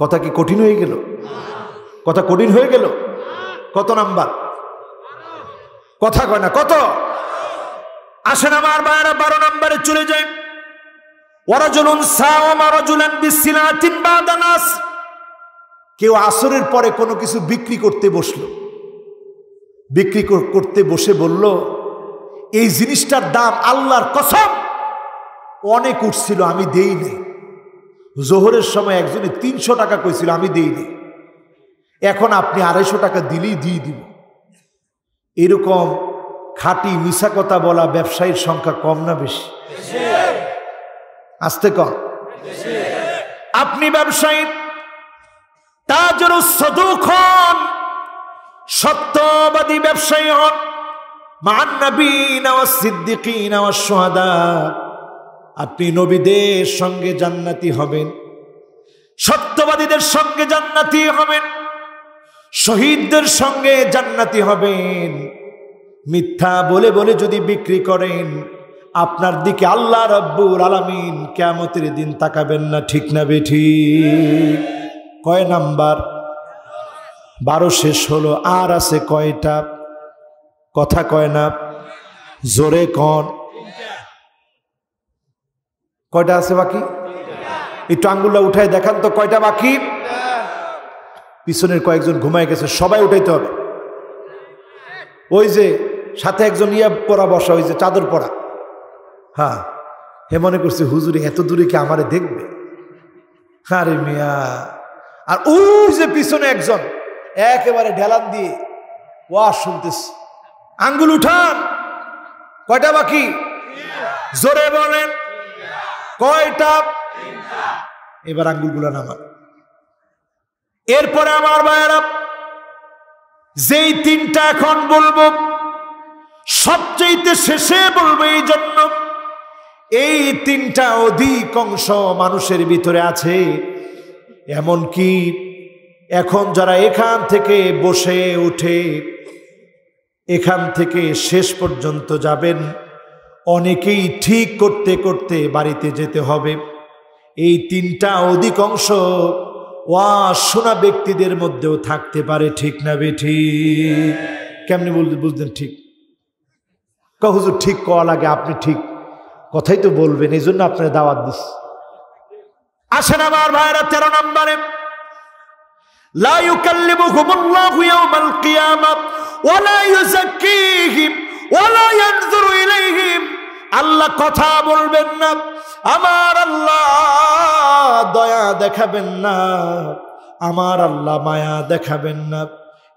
কথা কি কঠিন হয়ে গেল কথা কঠিন হয়ে গেল কত নাম্বার কথা কয় না কত আসেন আমার বারো বারো নাম্বারে চলে যায় কেউ আসরের পরে কোনো কিছু বিক্রি করতে বসলো বিক্রি করতে বসে বলল এই জিনিসটার দাম আল্লাহর কসম অনেক উঠছিল আমি দেই নেই জোহরের সময় একজনে তিনশো টাকা কইছিল আমি দিই দিই এখন আপনি আড়াইশো টাকা দিলেই দিয়ে দিব এরকম খাটি মিশা কথা বলা ব্যবসায়ীর সংখ্যা কম না বেশি আসতে কম আপনি ব্যবসায়ী তা সদুক হন সত্যবাদী ব্যবসায়ী হন মান সিদ্দিকী সিদ্দিকীন সোহাদা আপনি নবীদের সঙ্গে জান্নাতি হবেন সত্যবাদীদের সঙ্গে জান্নাতি হবেন শহীদদের সঙ্গে জান্নাতি হবেন মিথ্যা বলে বলে যদি বিক্রি করেন আপনার দিকে আল্লাহ রব্বুর আলামিন কেমতের দিন তাকাবেন না ঠিক না বেঠি কয় নাম্বার বারো শেষ হলো আর আছে কয়টা কথা কয় না জোরে কন কয়টা আছে বাকি একটু আঙ্গুলটা উঠায় দেখান তো কয়টা বাকি পিছনের কয়েকজন ঘুমায় গেছে সবাই উঠাইতে হবে ওই যে সাথে একজন ইয়া পরা বসা ওই যে চাদর পরা হ্যাঁ হে মনে করছে হুজুরি এত দূরে কি আমারে দেখবে আরে মিয়া আর ওই যে পিছনে একজন একেবারে ঢেলান দিয়ে ওয়া শুনতেছ আঙ্গুল উঠান কয়টা বাকি জোরে বলেন কয়টা এবার গুলা নামা এরপরে আমার ভাইয়েরা যেই তিনটা এখন বলবো সবচেয়ে শেষে বলবো এই জন্য এই তিনটা অধিকাংশ মানুষের ভিতরে আছে এমন কি এখন যারা এখান থেকে বসে উঠে এখান থেকে শেষ পর্যন্ত যাবেন অনেকেই ঠিক করতে করতে বাড়িতে যেতে হবে এই তিনটা অধিকাংশ ওয়া শোনা ব্যক্তিদের মধ্যেও থাকতে পারে ঠিক না বেঠি কেমনি বুঝলেন ঠিক হুজুর ঠিক কওয়া লাগে আপনি ঠিক কথাই তো বলবেন এই জন্য আপনার দাওয়াত দিস আসেন আমার ভাইরা তেরো নম্বরে ওলা ইউজাক্কিহিম ওলা ইয়ানজুরু ইলাইহিম আল্লাহ কথা বলবেন না আমার আল্লাহ দয়া দেখাবেন না আমার আল্লাহ মায়া দেখাবেন না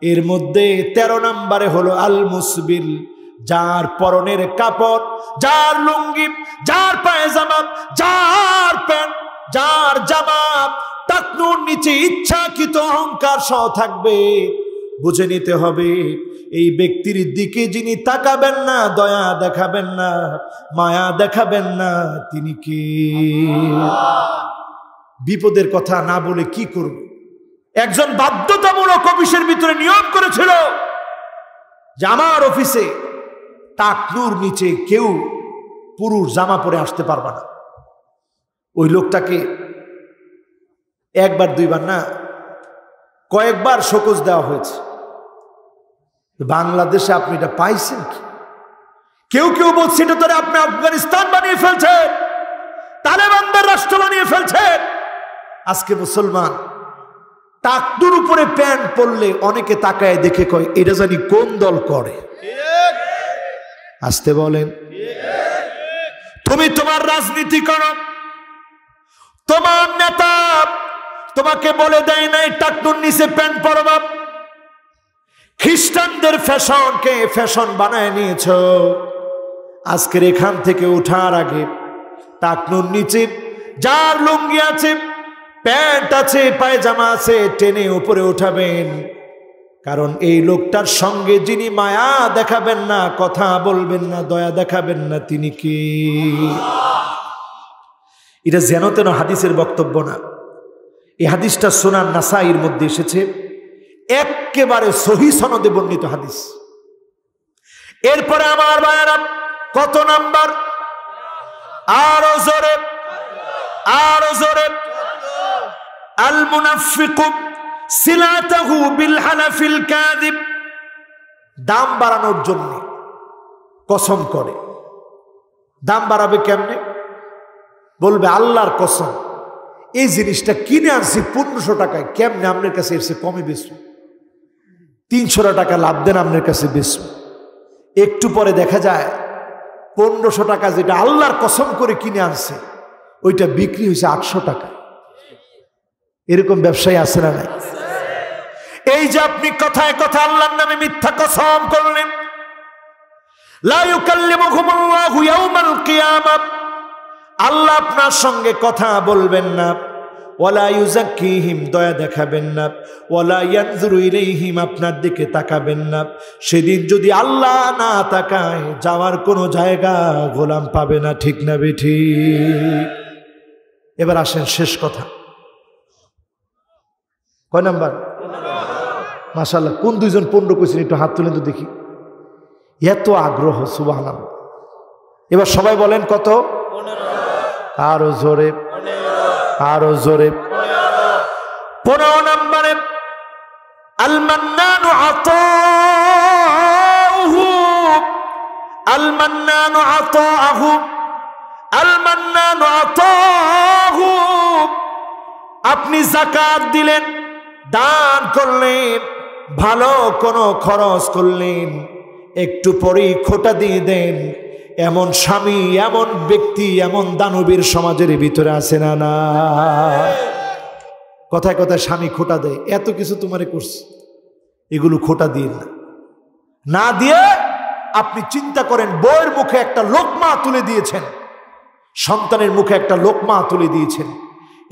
এর মধ্যে ১৩ নম্বরে হলো আল মুসবিল যার পরনের কাপড় যার লুঙ্গি যার পায়জামা যার প্যান্ট যার জামা টাকনুর নিচে ইচ্ছাকৃত অহংকার সহ থাকবে বুঝে নিতে হবে এই ব্যক্তির দিকে যিনি তাকাবেন না দয়া দেখাবেন না মায়া দেখাবেন না তিনি কি বিপদের কথা না বলে কি করব একজন বাধ্যতামূলক অফিসের ভিতরে নিয়োগ করেছিল যে আমার অফিসে টাকলুর নিচে কেউ পুরুষ জামা পরে আসতে পারবে না ওই লোকটাকে একবার দুইবার না কয়েকবার শোকজ দেওয়া হয়েছে বাংলাদেশে আপনি এটা পাইছেন কি কেউ কেউ বলছে এটা ধরে আপনি আফগানিস্তান বানিয়ে ফেলছেন তালেবানদের রাষ্ট্র বানিয়ে ফেলছেন আজকে মুসলমান টাকটুর উপরে প্যান্ট পরলে অনেকে তাকায় দেখে কয় এটা জানি কোন দল করে আসতে বলেন তুমি তোমার রাজনীতি করো তোমার নেতা তোমাকে বলে দেয় নাই টাকটুর নিচে প্যান্ট পরবা খ্রিস্টানদের ফ্যাশনকে ফ্যাশন বানায় নিয়েছ আজকের এখান থেকে ওঠার আগে তাকনুর নিচে যার লুঙ্গি আছে প্যান্ট আছে পায়জামা আছে টেনে উপরে উঠাবেন কারণ এই লোকটার সঙ্গে যিনি মায়া দেখাবেন না কথা বলবেন না দয়া দেখাবেন না তিনি কি এটা যেন তেন হাদিসের বক্তব্য না এই হাদিসটা সোনার নাসাইয়ের মধ্যে এসেছে একেবারে সহি সনদে বর্ণিত হাদিস এরপরে আমার বায়ানা কত নাম্বার আরো জোরে আরো জোরে আল মুনাফিকুম সিলাতাহু বিল হানাফিল কাযিব দাম বাড়ানোর জন্য কসম করে দাম বাড়াবে কেমনে বলবে আল্লাহর কসম এই জিনিসটা কিনে আনছি পনেরোশো টাকায় কেমনে আপনার কাছে এসে কমে বেশি তিনশো টাকা লাভ দেন আপনার কাছে বেচব একটু পরে দেখা যায় পনেরোশো টাকা যেটা আল্লাহর কসম করে কিনে আনছে ওইটা বিক্রি হয়েছে আটশো টাকা এরকম ব্যবসায়ী আছে না নাই এই যে আপনি কথায় কথা আল্লাহর নামে মিথ্যা কসম করলেন আল্লাহ আপনার সঙ্গে কথা বলবেন না ওয়ালা ইউজাক্কিহিম দয়া দেখাবেন না ওয়ালা ইয়ানজুরু ইলাইহিম আপনার দিকে তাকাবেন না সেদিন যদি আল্লাহ না তাকায় যাওয়ার কোনো জায়গা গোলাম পাবে না ঠিক না বেঠি এবার আসেন শেষ কথা কয় নাম্বার মাশাল্লাহ কোন দুইজন পণ্য কইছেন একটু হাত তুলেন তো দেখি এত আগ্রহ সুবাহ এবার সবাই বলেন কত আরো জোরে আরো জোরে পনেরো নম্বরে আলমান্নান আতহু আলমান্নান আতহু আলমান্নান আতহু আপনি জাকাত দিলেন দান করলেন ভালো কোনো খরচ করলেন একটু পরেই খোটা দিয়ে দেন এমন স্বামী এমন ব্যক্তি এমন দানবীর সমাজের ভিতরে আছে না না কথায় কথায় স্বামী খোটা দেয় এত কিছু তোমারে করছে এগুলো খোটা দিয়ে না না দিয়ে আপনি চিন্তা করেন বইয়ের মুখে একটা লোকমা তুলে দিয়েছেন সন্তানের মুখে একটা লোকমা তুলে দিয়েছেন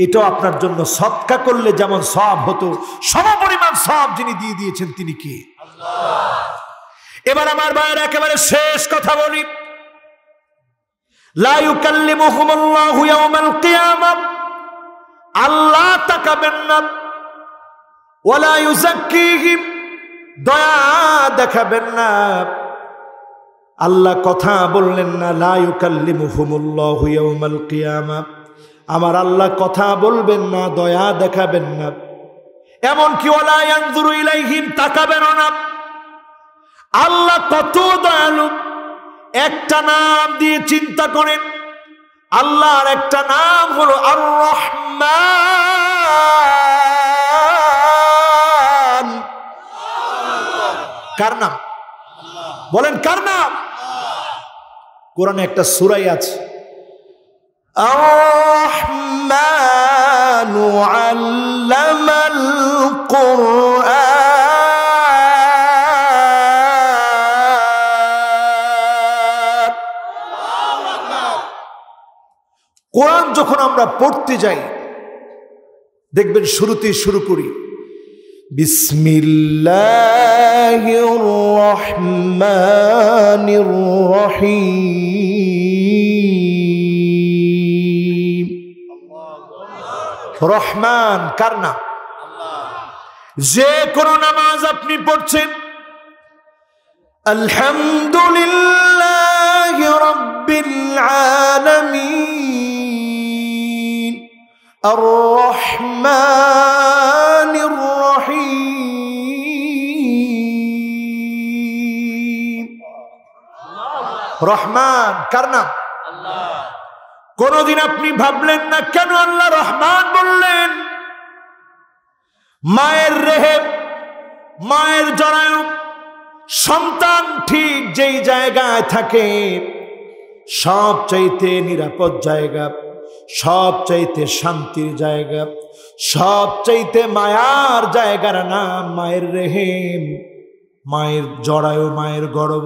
এটাও আপনার জন্য সৎকা করলে যেমন সব হতো সমপরিমাণ সব যিনি দিয়ে দিয়েছেন তিনি কে এবার আমার ভাইয়ের একেবারে শেষ কথা বলি আল্লাহ তাকাবেন না দয়া দেখাবেন না আল্লাহ কথা বললেন না লাউকাল্লিমুহুমুল্লাহুয়াল কিয়ামা আমার আল্লাহ কথা বলবেন না দয়া দেখাবেন না এমনকি ওলায়ানজুরু ইলাইহিম তাকাবেন না আল্লাহ কত দয়ালু একটা নাম দিয়ে চিন্তা করেন আল্লাহর একটা নাম হলো আর রহমান কার নাম বলেন কার নাম কোরআনে একটা সুরাই আছে الرحمن علم القرآن কোরআন যখন আমরা পড়তে যাই দেখবেন শুরুতেই শুরু করি বিসমিল্লাহ রহমান কার নাম যে কোনো নামাজ আপনি পড়ছেন আলহামদুলিল্লাহ রব্বিল আলামিন الرحمن الرحيم রহমান কার নাম কোনদিন আপনি ভাবলেন না কেন আল্লাহ রহমান বললেন মায়ের রেহে মায়ের জরায়ু সন্তান ঠিক যেই জায়গায় থাকে সব চাইতে নিরাপদ জায়গা সবচাইতে শান্তির জায়গা সবচাইতে মায়ার জায়গার নাম মায়ের রেহেম মায়ের জড়ায়ু মায়ের গর্ব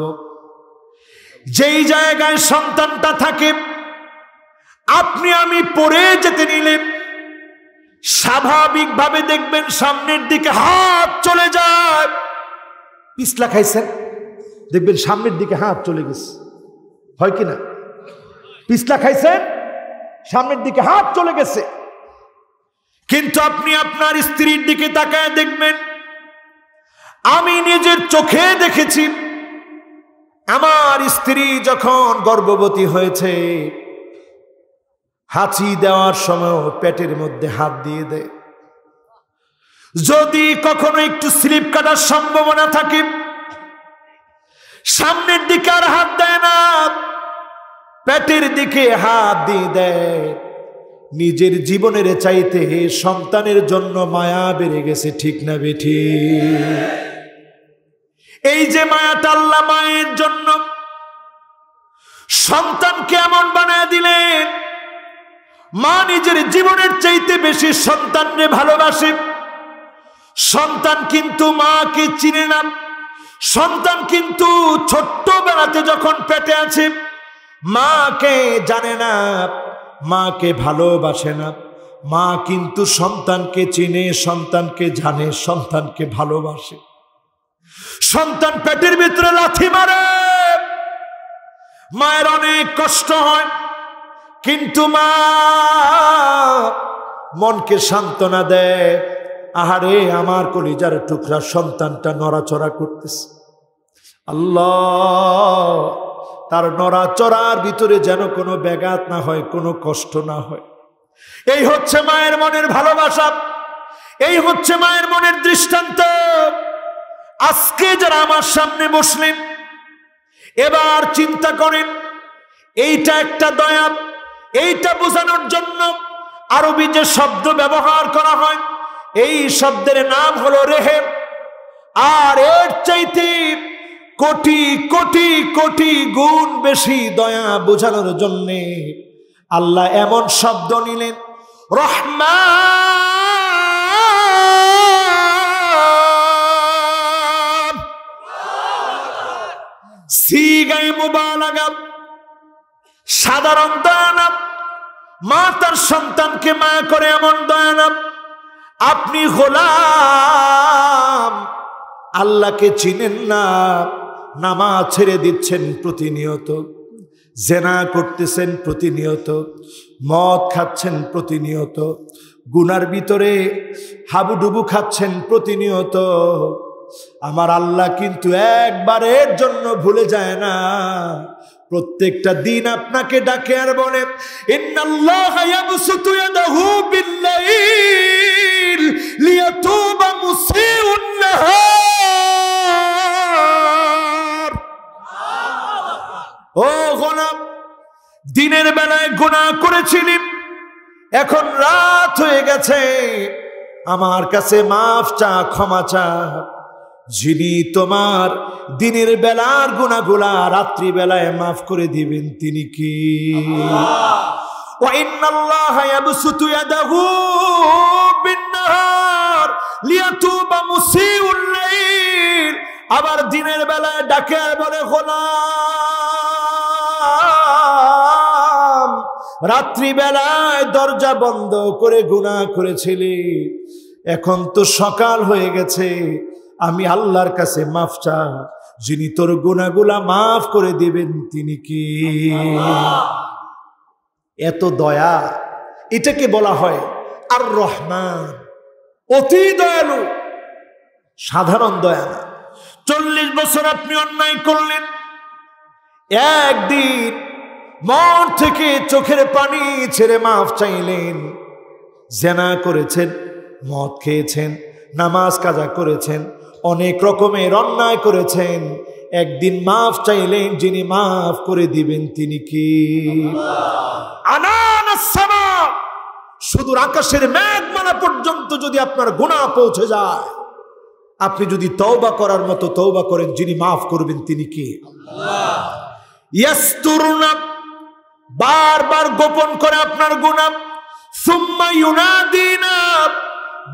যেই জায়গায় সন্তানটা থাকে আপনি আমি পড়ে যেতে নিলেন স্বাভাবিকভাবে দেখবেন সামনের দিকে হাত চলে যায় পিছলা খাইছেন দেখবেন সামনের দিকে হাত চলে গেছে হয় কি না পিছলা খাইছেন সামনের দিকে হাত চলে গেছে কিন্তু আপনি আপনার স্ত্রীর দিকে তাকায় দেখবেন আমি নিজের চোখে দেখেছি আমার স্ত্রী যখন গর্ভবতী হয়েছে হাঁচি দেওয়ার সময় পেটের মধ্যে হাত দিয়ে দেয় যদি কখনো একটু স্লিপ কাটার সম্ভাবনা থাকে সামনের দিকে আর হাত দেয় না পেটের দিকে হাত দিয়ে দেয় নিজের জীবনের চাইতে হে সন্তানের জন্য মায়া বেড়ে গেছে ঠিক না বেঠি এই যে মায়াটা আল্লাহ মায়ের জন্য সন্তান কেমন বানায় দিলেন মা নিজের জীবনের চাইতে বেশি সন্তানকে ভালোবাসে সন্তান কিন্তু মাকে চিনে না সন্তান কিন্তু ছোট্ট বেড়াতে যখন পেটে আছে মাকে জানে না মাকে ভালোবাসে না মা কিন্তু সন্তানকে চিনে সন্তানকে জানে সন্তানকে ভালোবাসে সন্তান পেটের ভিতরে লাথি মারে মায়ের অনেক কষ্ট হয় কিন্তু মা মনকে সান্ত্বনা দেয় আহারে আমার কলিজার টুকরা সন্তানটা নড়াচড়া করতেছে আল্লাহ তার নড়াচড়ার ভিতরে যেন কোনো ব্যাঘাত না হয় কোনো কষ্ট না হয় এই হচ্ছে মায়ের মনের ভালোবাসা এই হচ্ছে মায়ের মনের দৃষ্টান্ত আজকে যারা আমার সামনে বসলেন এবার চিন্তা করেন এইটা একটা দয়া এইটা বোঝানোর জন্য আরবি যে শব্দ ব্যবহার করা হয় এই শব্দের নাম হলো রেহেব আর এর চাইতে কোটি কোটি কোটি গুণ বেশি দয়া বোঝানোর জন্যে আল্লাহ এমন শব্দ নিলেন রহমান সাধারণ দয়ানাব মা তার সন্তানকে মা করে এমন দয়ানাব আপনি হোলা আল্লাহকে চিনেন না নামা ছেড়ে দিচ্ছেন প্রতিনিয়ত জেনা করতেছেন প্রতিনিয়ত মদ খাচ্ছেন প্রতিনিয়ত গুনার ভিতরে হাবুডুবু খাচ্ছেন প্রতিনিয়ত আমার আল্লাহ কিন্তু একবারের জন্য ভুলে যায় না প্রত্যেকটা দিন আপনাকে ডাকে আর বলে লিয়াতুবা মুসিউন নাহার ও গোলাম দিনের বেলায় গোনা করেছিলি এখন রাত হয়ে গেছে আমার কাছে মাফ চা ক্ষমা চা যিনি তোমার দিনের বেলার গুণাগুলা রাত্রি বেলায় মাফ করে দিবেন তিনি কি আবার দিনের বেলায় ডাকে বলে গোলাম রাত্রিবেলায় দরজা বন্ধ করে গুণা করেছিলি এখন তো সকাল হয়ে গেছে আমি আল্লাহর কাছে মাফ চা যিনি তোর গুণাগুলা মাফ করে দিবেন তিনি কি এত দয়া এটাকে বলা হয় আর রহমান অতি দয়ালু সাধারণ দয়া না চল্লিশ বছর আপনি অন্যায় করলেন একদিন মন থেকে চোখের পানি ছেড়ে মাফ চাইলেন জেনা করেছেন মদ খেয়েছেন নামাজ কাজা করেছেন অনেক রকমের অন্যায় করেছেন একদিন মাফ চাইলেন যিনি মাফ করে দিবেন তিনি কি সুদূর আকাশের মেঘমালা পর্যন্ত যদি আপনার গুণা পৌঁছে যায় আপনি যদি তওবা করার মতো তওবা করেন যিনি মাফ করবেন তিনি কি আল্লাহ ইয়াস্তুরুনা বারবার গোপন করে আপনার গুনাম সুম্মা ইউনাদিনা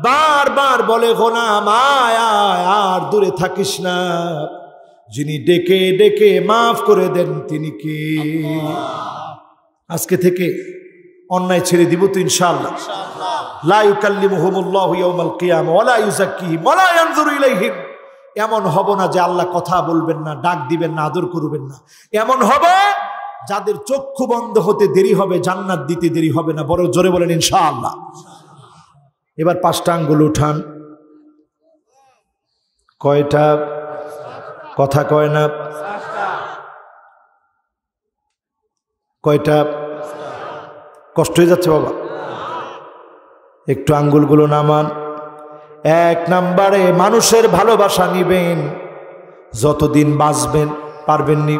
বারবার বলে গোনাম আয় আয় আর দূরে থাকিস না যিনি ডেকে ডেকে মাফ করে দেন তিনি কে আজকে থেকে অন্যায় ছেড়ে দিব তো ইনশাআল্লাহ লা ইউকাল্লিমুহুমুল্লাহু ইয়াউমাল কিয়ামা ওয়া লা ইউযাক্কিহিম ওয়া লা ইয়ানজুরু ইলাইহিম এমন হব না যে আল্লাহ কথা বলবেন না ডাক দিবেন না আদর করবেন না এমন হবে যাদের চক্ষু বন্ধ হতে দেরি হবে জান্নাত দিতে দেরি হবে না বড় জোরে বলেন ইনশাআল্লাহ এবার পাঁচটা আঙ্গুল উঠান কয়টা কথা কয় না কয়টা কষ্ট হয়ে যাচ্ছে বাবা একটু আঙ্গুলগুলো নামান এক নাম্বারে মানুষের ভালোবাসা নিবেন যতদিন বাঁচবেন পারবেন নি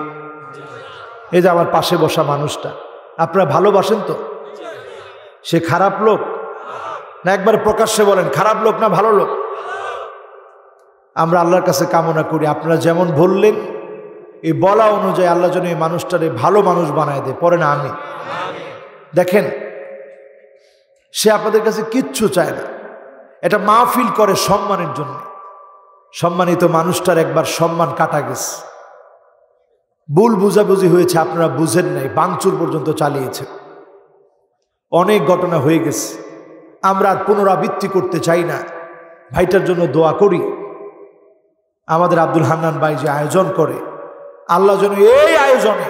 এই যে আমার পাশে বসা মানুষটা আপনারা ভালোবাসেন তো সে খারাপ লোক না একবার প্রকাশ্যে বলেন খারাপ লোক না ভালো লোক আমরা আল্লাহর কাছে কামনা করি আপনারা যেমন বললেন এই বলা অনুযায়ী আল্লাহ যেন এই মানুষটারে ভালো মানুষ বানায় দেয় পরে না আমি দেখেন সে আপনাদের কাছে কিচ্ছু চায় না এটা মাহফিল করে সম্মানের জন্য সম্মানিত মানুষটার একবার সম্মান কাটা গেছে ভুল বুঝাবুঝি হয়েছে আপনারা বুঝেন নাই বাংচুর পর্যন্ত চালিয়েছে অনেক ঘটনা হয়ে গেছে আমরা আর পুনরাবৃত্তি করতে চাই না ভাইটার জন্য দোয়া করি আমাদের আব্দুল হান্নান ভাই যে আয়োজন করে আল্লাহ যেন এই আয়োজনে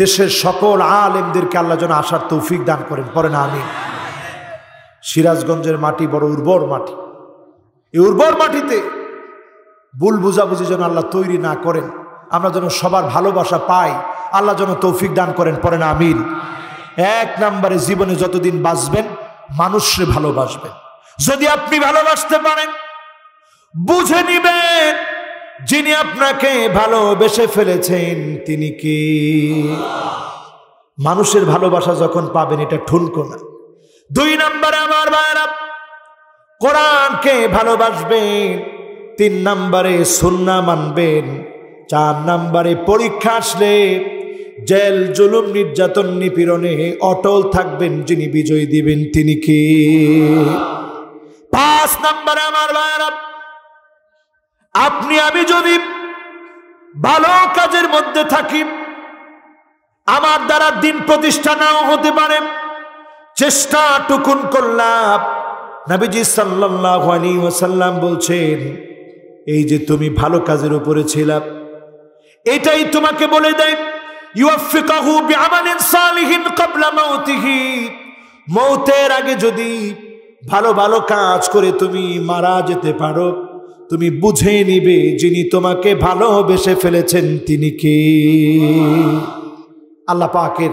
দেশের সকল আলেমদেরকে আল্লাহ যেন আসার তৌফিক দান করেন পরে না আমি সিরাজগঞ্জের মাটি বড় উর্বর মাটি এই উর্বর মাটিতে ভুল বুঝাবুঝি যেন আল্লাহ তৈরি না করেন আমরা যেন সবার ভালোবাসা পাই আল্লাহ যেন তৌফিক দান করেন পরে না এক নম্বরে জীবনে যতদিন বাঁচবেন মানুষরে ভালোবাসবেন যদি আপনি ভালোবাসতে পারেন বুঝে নিবেন যিনি আপনাকে ভালোবেসে ফেলেছেন তিনি কি মানুষের ভালোবাসা যখন পাবেন এটা ঠুনকো না দুই নম্বরে আমার ভাইরা কোরআনকে ভালোবাসবেন তিন নম্বরে সুন্না মানবেন চার নম্বরে পরীক্ষা আসলে জেল জুলুম নির্যাতন নিপীড়নে অটল থাকবেন যিনি বিজয় দিবেন তিনি কি পাঁচ নম্বরে আমার ভাইরা আপনি আমি যদি ভালো কাজের মধ্যে থাকি আমার দ্বারা দিন প্রতিষ্ঠা নাও হতে পারেন চেষ্টা টুকুন করলাম নাবিজি সাল্লাহ আলী ওয়াসাল্লাম বলছেন এই যে তুমি ভালো কাজের উপরে ছিলাম এটাই তোমাকে বলে দেয় মৌতের আগে যদি ভালো ভালো কাজ করে তুমি মারা যেতে পারো তুমি বুঝে নিবে যিনি তোমাকে ভালোবেসে ফেলেছেন তিনি কে আল্লাহ পাকের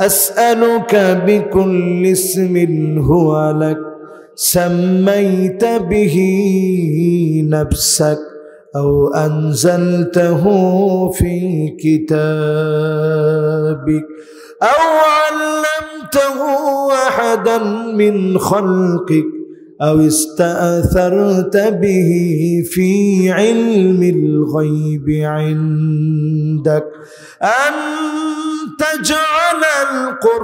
أسألك بكل اسم هو لك سميت به نفسك أو أنزلته في كتابك أو علمته أحدا من خلقك أو استأثرت به في علم الغيب عندك أن تجعل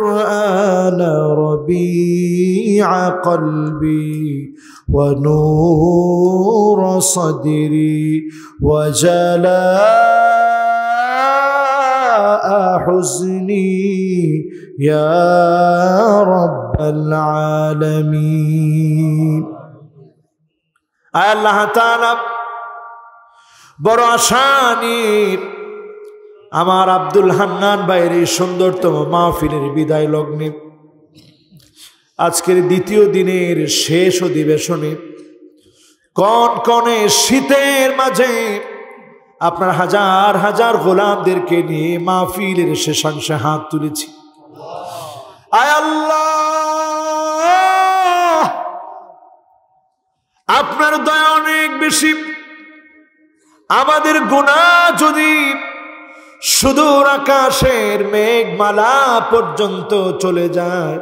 القرآن ربيع قلبي ونور صدري وجلاء حزني يا رب العالمين الله تعالى বড় আমার আব্দুল হান্নান বাইরে সুন্দরতম মাহফিলের বিদায় লগ্নে আজকের দ্বিতীয় দিনের শেষ অধিবেশনে কন কনে শীতের মাঝে আপনার হাজার হাজার গোলামদেরকে নিয়ে মাহফিলের শেষাংশে হাত তুলেছি আয় আল্লাহ আপনার দয়া অনেক বেশি আমাদের গোনা যদি সুদূর আকাশের মেঘমালা পর্যন্ত চলে যায়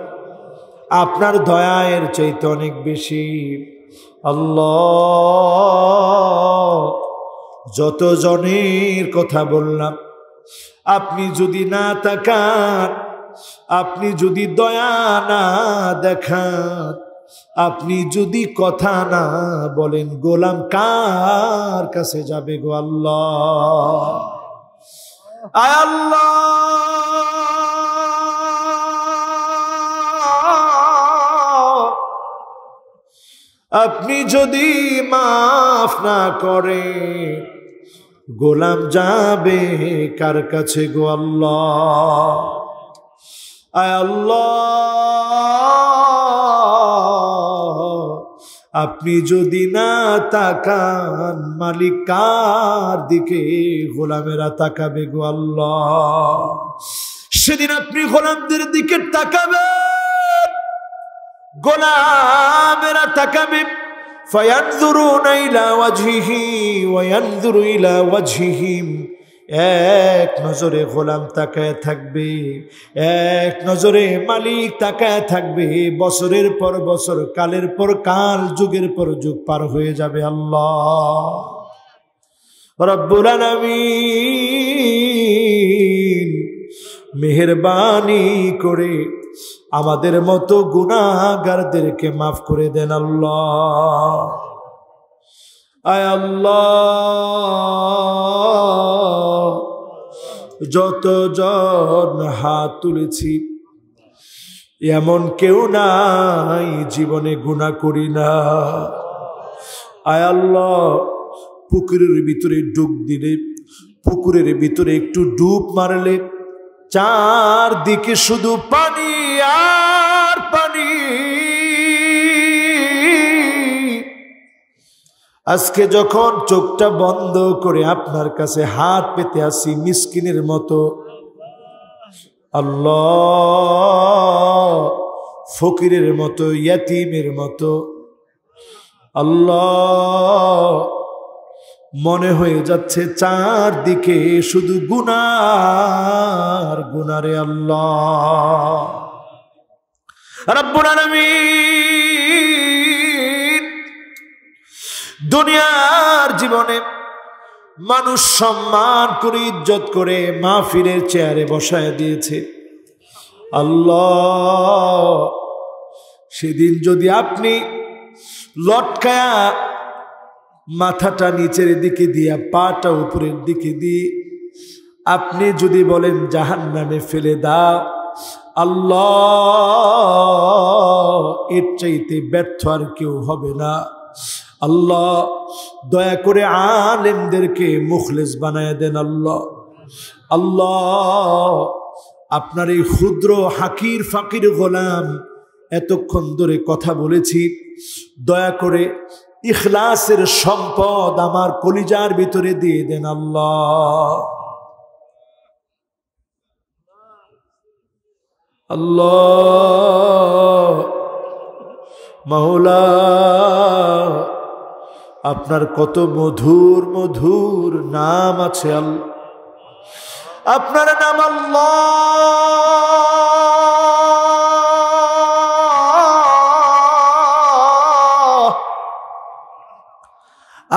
আপনার দয়ায়ের চাইতে অনেক বেশি আল্লাহ যত জনের কথা বললাম আপনি যদি না তাকান আপনি যদি দয়া না দেখান আপনি যদি কথা না বলেন গোলাম কার কাছে যাবে গো আল্লাহ আল্লাহ আপনি যদি মাফ না করে গোলাম যাবে কার কাছে গো আল্লাহ আয় আল্লাহ আপনি যদি না তাকান মালিকার দিকে গোলামেরা তাকাবে গো আল্লাহ সেদিন আপনি গোলামদের দিকে তাকাবে গোলামেরা তাকাবে فينظرون নাইলা وجهه وينظر ইলা وجههم এক নজরে গোলাম তাকায় থাকবে এক নজরে মালিক তাকায় থাকবে বছরের পর বছর কালের পর কাল যুগের পর যুগ পার হয়ে যাবে আল্লাহ রব্বুল আলামিন মেহরবানি করে আমাদের মতো গুণাগারদেরকে মাফ করে দেন আল্লাহ আয় আল্লাহ জন হাত তুলেছি এমন কেউ নাই জীবনে গুণা করি না আয় আল্লাহ পুকুরের ভিতরে ডুব দিলে পুকুরের ভিতরে একটু ডুব মারলে চারদিকে শুধু পানি আজকে যখন চোখটা বন্ধ করে আপনার কাছে হাত পেতে আসি মিসকিনের মতো আল্লাহ ফকিরের মতো ইয়াতিমের মতো আল্লাহ মনে হয়ে যাচ্ছে চারদিকে শুধু গুনার গুনারে আল্লাহ রব্বুল আলমী দুনিয়ার জীবনে মানুষ সম্মান করে ইজ্জত করে ফিরের চেয়ারে বসায় দিয়েছে আল্লাহ সেদিন যদি আপনি লটকায়া মাথাটা নিচের দিকে দিয়া পাটা উপরের দিকে দিয়ে আপনি যদি বলেন জাহান নামে ফেলে দাও আল্লাহ এর চাইতে ব্যর্থ আর কেউ হবে না আল্লাহ দয়া করে আলেমদেরকে মুখলেস বানায় দেন আল্লাহ আল্লাহ আপনার এই ক্ষুদ্র হাকির ফাকির গোলাম এতক্ষণ ধরে কথা বলেছি দয়া করে ইখলাসের সম্পদ আমার কলিজার ভিতরে দিয়ে দেন আল্লাহ আল্লাহ মহলা আপনার কত মধুর মধুর নাম আছে আপনার নাম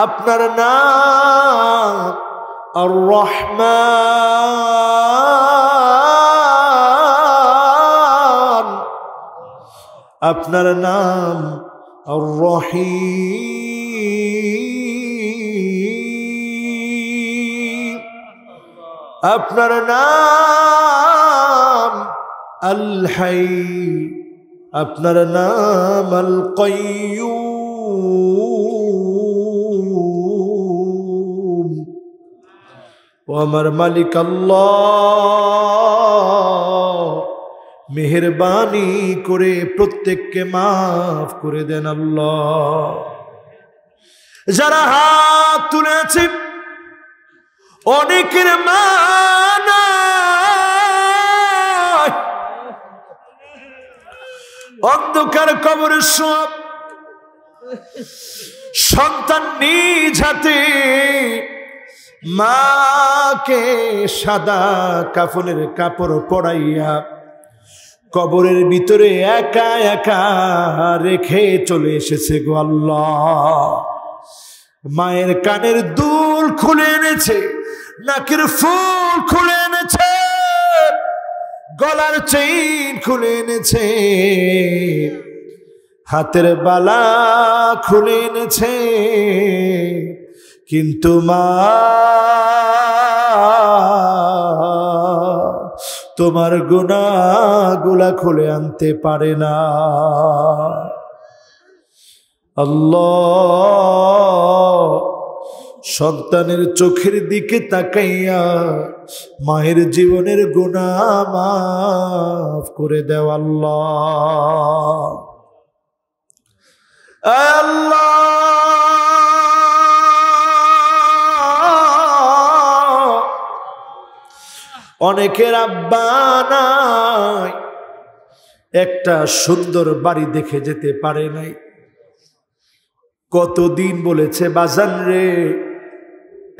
আপনার নাম আর রহমান আপনার নাম আর রহিম আপনার নাম আল হাই আপনার নাম আল কয়ু ও আমার মালিক আল্লাহ মেহরবানি করে প্রত্যেককে মাফ করে দেন আল্লাহ যারা হাত তুলেছি অনেকের মা অন্ধকার কবরের সব সন্তান নিজ হাতে মাকে সাদা কাফনের কাপড় পড়াইয়া কবরের ভিতরে একা একা রেখে চলে এসেছে গো আল্লাহ মায়ের কানের দুল খুলে এনেছে নাকের ফুল খুলে এনেছে গলার চেইন খুলে এনেছে হাতের বালা খুলে এনেছে কিন্তু মা তোমার গুণাগুলা খুলে আনতে পারে না আল্লাহ সন্তানের চোখের দিকে তাকাইয়া মায়ের জীবনের গুণামাফ করে দেও আল্লাহ আল্লাহ অনেকের আব্বা নাই একটা সুন্দর বাড়ি দেখে যেতে পারে নাই কতদিন বলেছে বাজান রে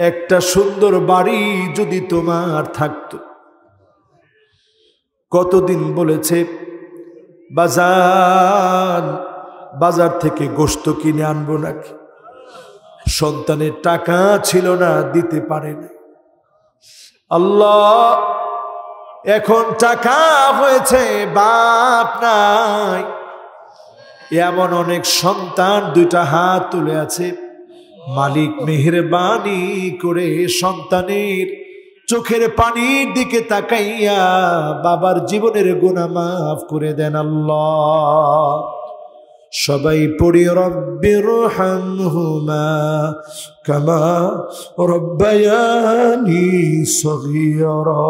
একটা সুন্দর বাড়ি যদি তোমার থাকত কতদিন বলেছে বাজার বাজার থেকে গোস্ত কিনে আনবো নাকি সন্তানের টাকা ছিল না দিতে পারেনি আল্লাহ এখন টাকা হয়েছে বাপ নাই এমন অনেক সন্তান দুইটা হাত তুলে আছে মালিক মেহরবানি করে সন্তানের চোখের পানির দিকে তাকাইয়া বাবার জীবনের গুণা মাফ করে দেন আল্লাহ সবাই পড়ি রব্বির হামহুমা কামা রব্বায়ানি সগীরা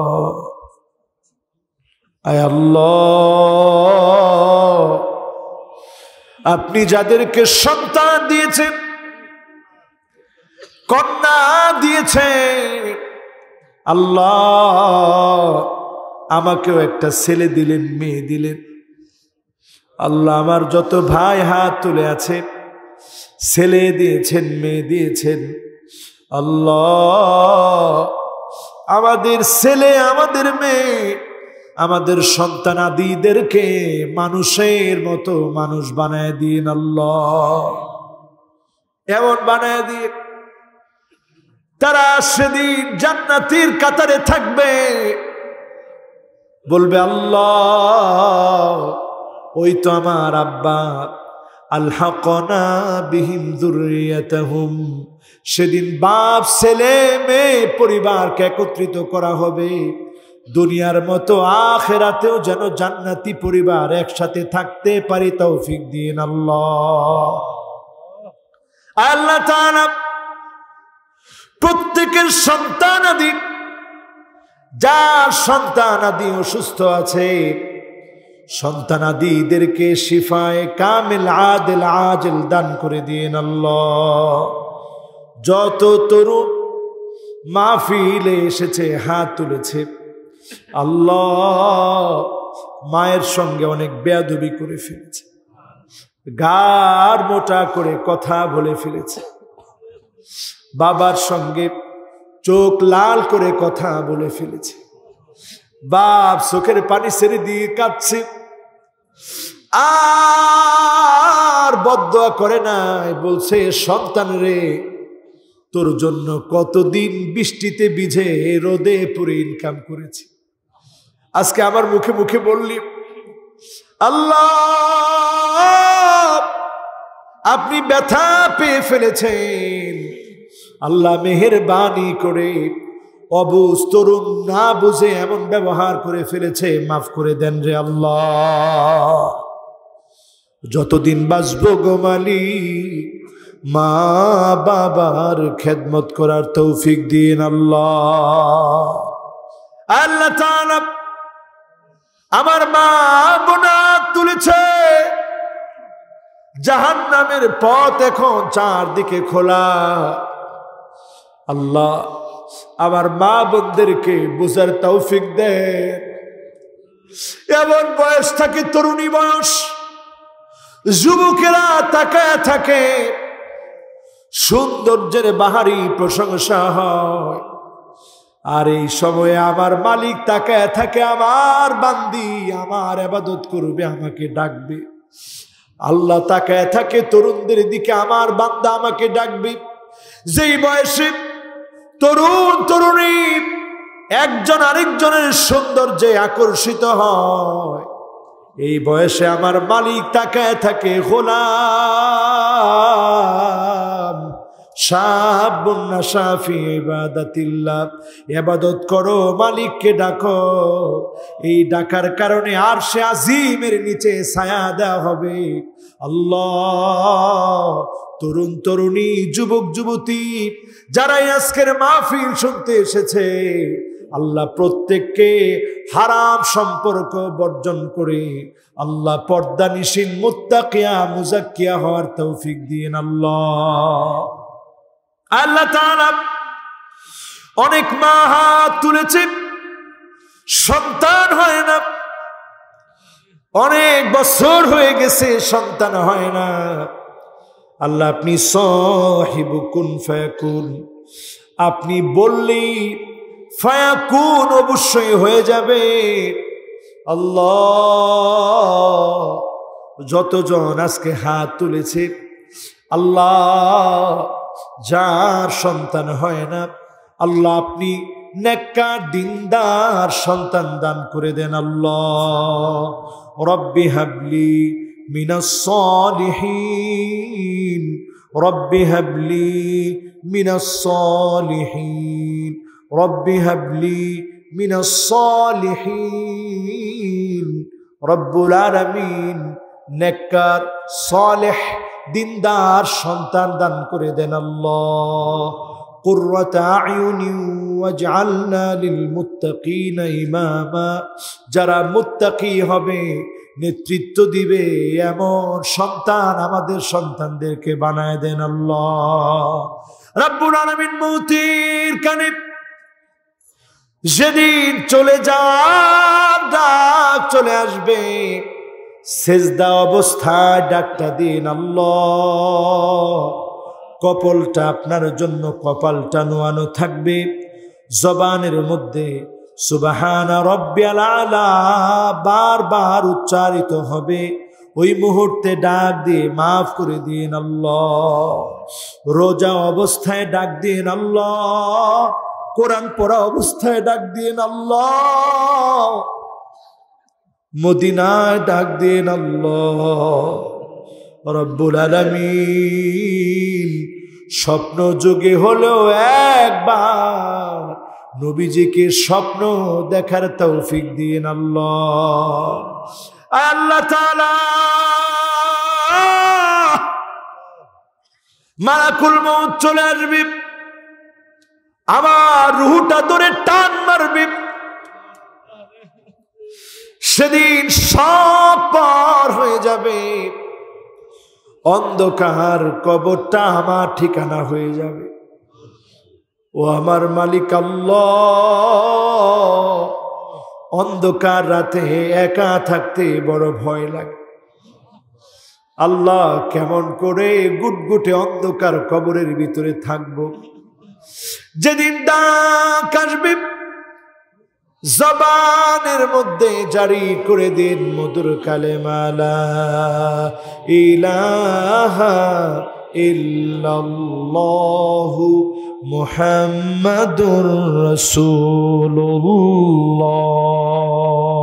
আয় আল্লাহ আপনি যাদেরকে সন্তান দিয়েছেন কন্যা দিয়েছে আল্লাহ আমাকেও একটা ছেলে দিলেন মেয়ে দিলেন আল্লাহ আমার যত ভাই হাত তুলে আছে ছেলে দিয়েছেন মেয়ে দিয়েছেন আল্লাহ আমাদের ছেলে আমাদের মেয়ে আমাদের সন্তান আদিদেরকে মানুষের মতো মানুষ বানায় দিন আল্লাহ এমন বানায় দিয়ে তারা সেদিন জান্নাতির কাতারে থাকবে বলবে আল্লাহ ওই তো আমার আব্বা আল্লাহনা বিহীন সেদিন বাপ ছেলে মেয়ে পরিবারকে একত্রিত করা হবে দুনিয়ার মতো আখেরাতেও যেন জান্নাতি পরিবার একসাথে থাকতে পারি তৌফিক দিন আল্লাহ প্রত্যেকের সন্তান আদি যার সন্তান আদি অসুস্থ আছে আদিদেরকে শিফায় কামেল আদেল আজেল দান করে দিন আল্লাহ যত তরু মাহফিলে এসেছে হাত তুলেছে আল্লাহ মায়ের সঙ্গে অনেক বেয়াদবি করে ফেলেছে গার মোটা করে কথা বলে ফেলেছে বাবার সঙ্গে চোখ লাল করে কথা বলে ফেলেছে বাপ চোখের পানি সেরে দিয়ে কাঁদছে আর বদ্ধ করে নাই বলছে সন্তান রে তোর জন্য কতদিন বৃষ্টিতে বিঝে রোদে পুরে ইনকাম করেছি আজকে আমার মুখে মুখে বললি আল্লাহ আপনি ব্যথা পেয়ে ফেলেছেন আল্লাহ মেহেরবানি করে অবুজ তরুণ না বুঝে এমন ব্যবহার করে ফেলেছে মাফ করে দেন রে আল্লাহ যতদিন বাঁচব গোমালি মা বাবার খেদমত করার তৌফিক দিন আল্লাহ আল্লাহ আমার মা গোনা তুলেছে জাহান নামের পথ এখন চারদিকে খোলা আল্লাহ আমার মা বোনদেরকে বুঝার তৌফিক দে এমন বয়স থাকে তরুণী বয়স যুবকেরা তাকায় থাকে সৌন্দর্যের বাহারি প্রশংসা হয় আর এই সময়ে আমার মালিক তাকে থাকে আমার বান্দি আমার আবাদত করবে আমাকে ডাকবে আল্লাহ তাকে থাকে তরুণদের দিকে আমার বান্দা আমাকে ডাকবে যেই বয়সে তরুণ তরুণী একজন আরেকজনের সৌন্দর্যে আকর্ষিত হয় এই বয়সে আমার মালিক তাকে থাকে হোলা সাহাবন্না সাফি ইবাদাতিল্লা এবাদত করো মালিককে ডাকো এই ডাকার কারণে আর সে আজিমের নিচে ছায়া দেওয়া হবে আল্লাহ তরুণ তরুণী যুবক যুবতী যারাই আজকের মাহফিল শুনতে এসেছে আল্লাহ প্রত্যেককে হারাম সম্পর্ক বর্জন করে আল্লাহ পর্দা নিশিন মুত্তাকিয়া মুজাক্কিয়া হওয়ার তৌফিক দিয়েন আল্লাহ আল্লাহ অনেক মা হাত তুলেছে সন্তান হয় না অনেক বছর হয়ে গেছে সন্তান হয় না আল্লাহ আপনি সহিব কুন ফায়াকুন আপনি বললেই ফায়াকুন অবশ্যই হয়ে যাবে আল্লাহ যতজন আজকে হাত তুলেছে আল্লাহ যার সন্তান হয় না আল্লাহ আপনি নেকা দিনদার সন্তান দান করে দেন আল্লাহ রব্বি হাবলি মিনাসলিহীন রব্বি হাবলি মিনাসলিহীন রব্বি হাবলি মিনাসলিহীন রব্বুল আলমিন নেককার সলেহ দিনদার সন্তান দান করে দেন আল্লাহ যারা মুত্তাকি হবে নেতৃত্ব দিবে এমন সন্তান আমাদের সন্তানদেরকে বানায় দেন আল্লাহ রাব্বুল আলমিন মুতির কানে যেদিন চলে যা ডাক চলে আসবে সেজদা অবস্থায় ডাকটা দিন কপলটা আপনার জন্য কপালটা নোয়ানো থাকবে জবানের মধ্যে সুবাহানা রব্যালা বারবার উচ্চারিত হবে ওই মুহূর্তে ডাক দিয়ে মাফ করে দিন রোজা অবস্থায় ডাক দিন আল্লাহ কোরআন পড়া অবস্থায় ডাক দিন আল্লাহ মদিনায় ডাক দিন আল্লাহ আলমিন স্বপ্ন যুগে হলেও একবার নবীজিকে স্বপ্ন দেখার তৌফিক দিন আল্লাহ আল্লাহ মারাকুল মৌ চলে আসবি আমার রুহুটা ধরে টান মারবি সেদিন সব পার হয়ে যাবে অন্ধকার কবরটা আমার ঠিকানা হয়ে যাবে ও আমার মালিক অন্ধকার রাতে একা থাকতে বড় ভয় লাগে আল্লাহ কেমন করে গুটগুটে অন্ধকার কবরের ভিতরে থাকব যেদিন ডাক আসবে জবানের মধ্যে জারি করে দিন মধুর কালেমালা ইলাহা ইল্লাল্লাহু মুহাম্মাদুর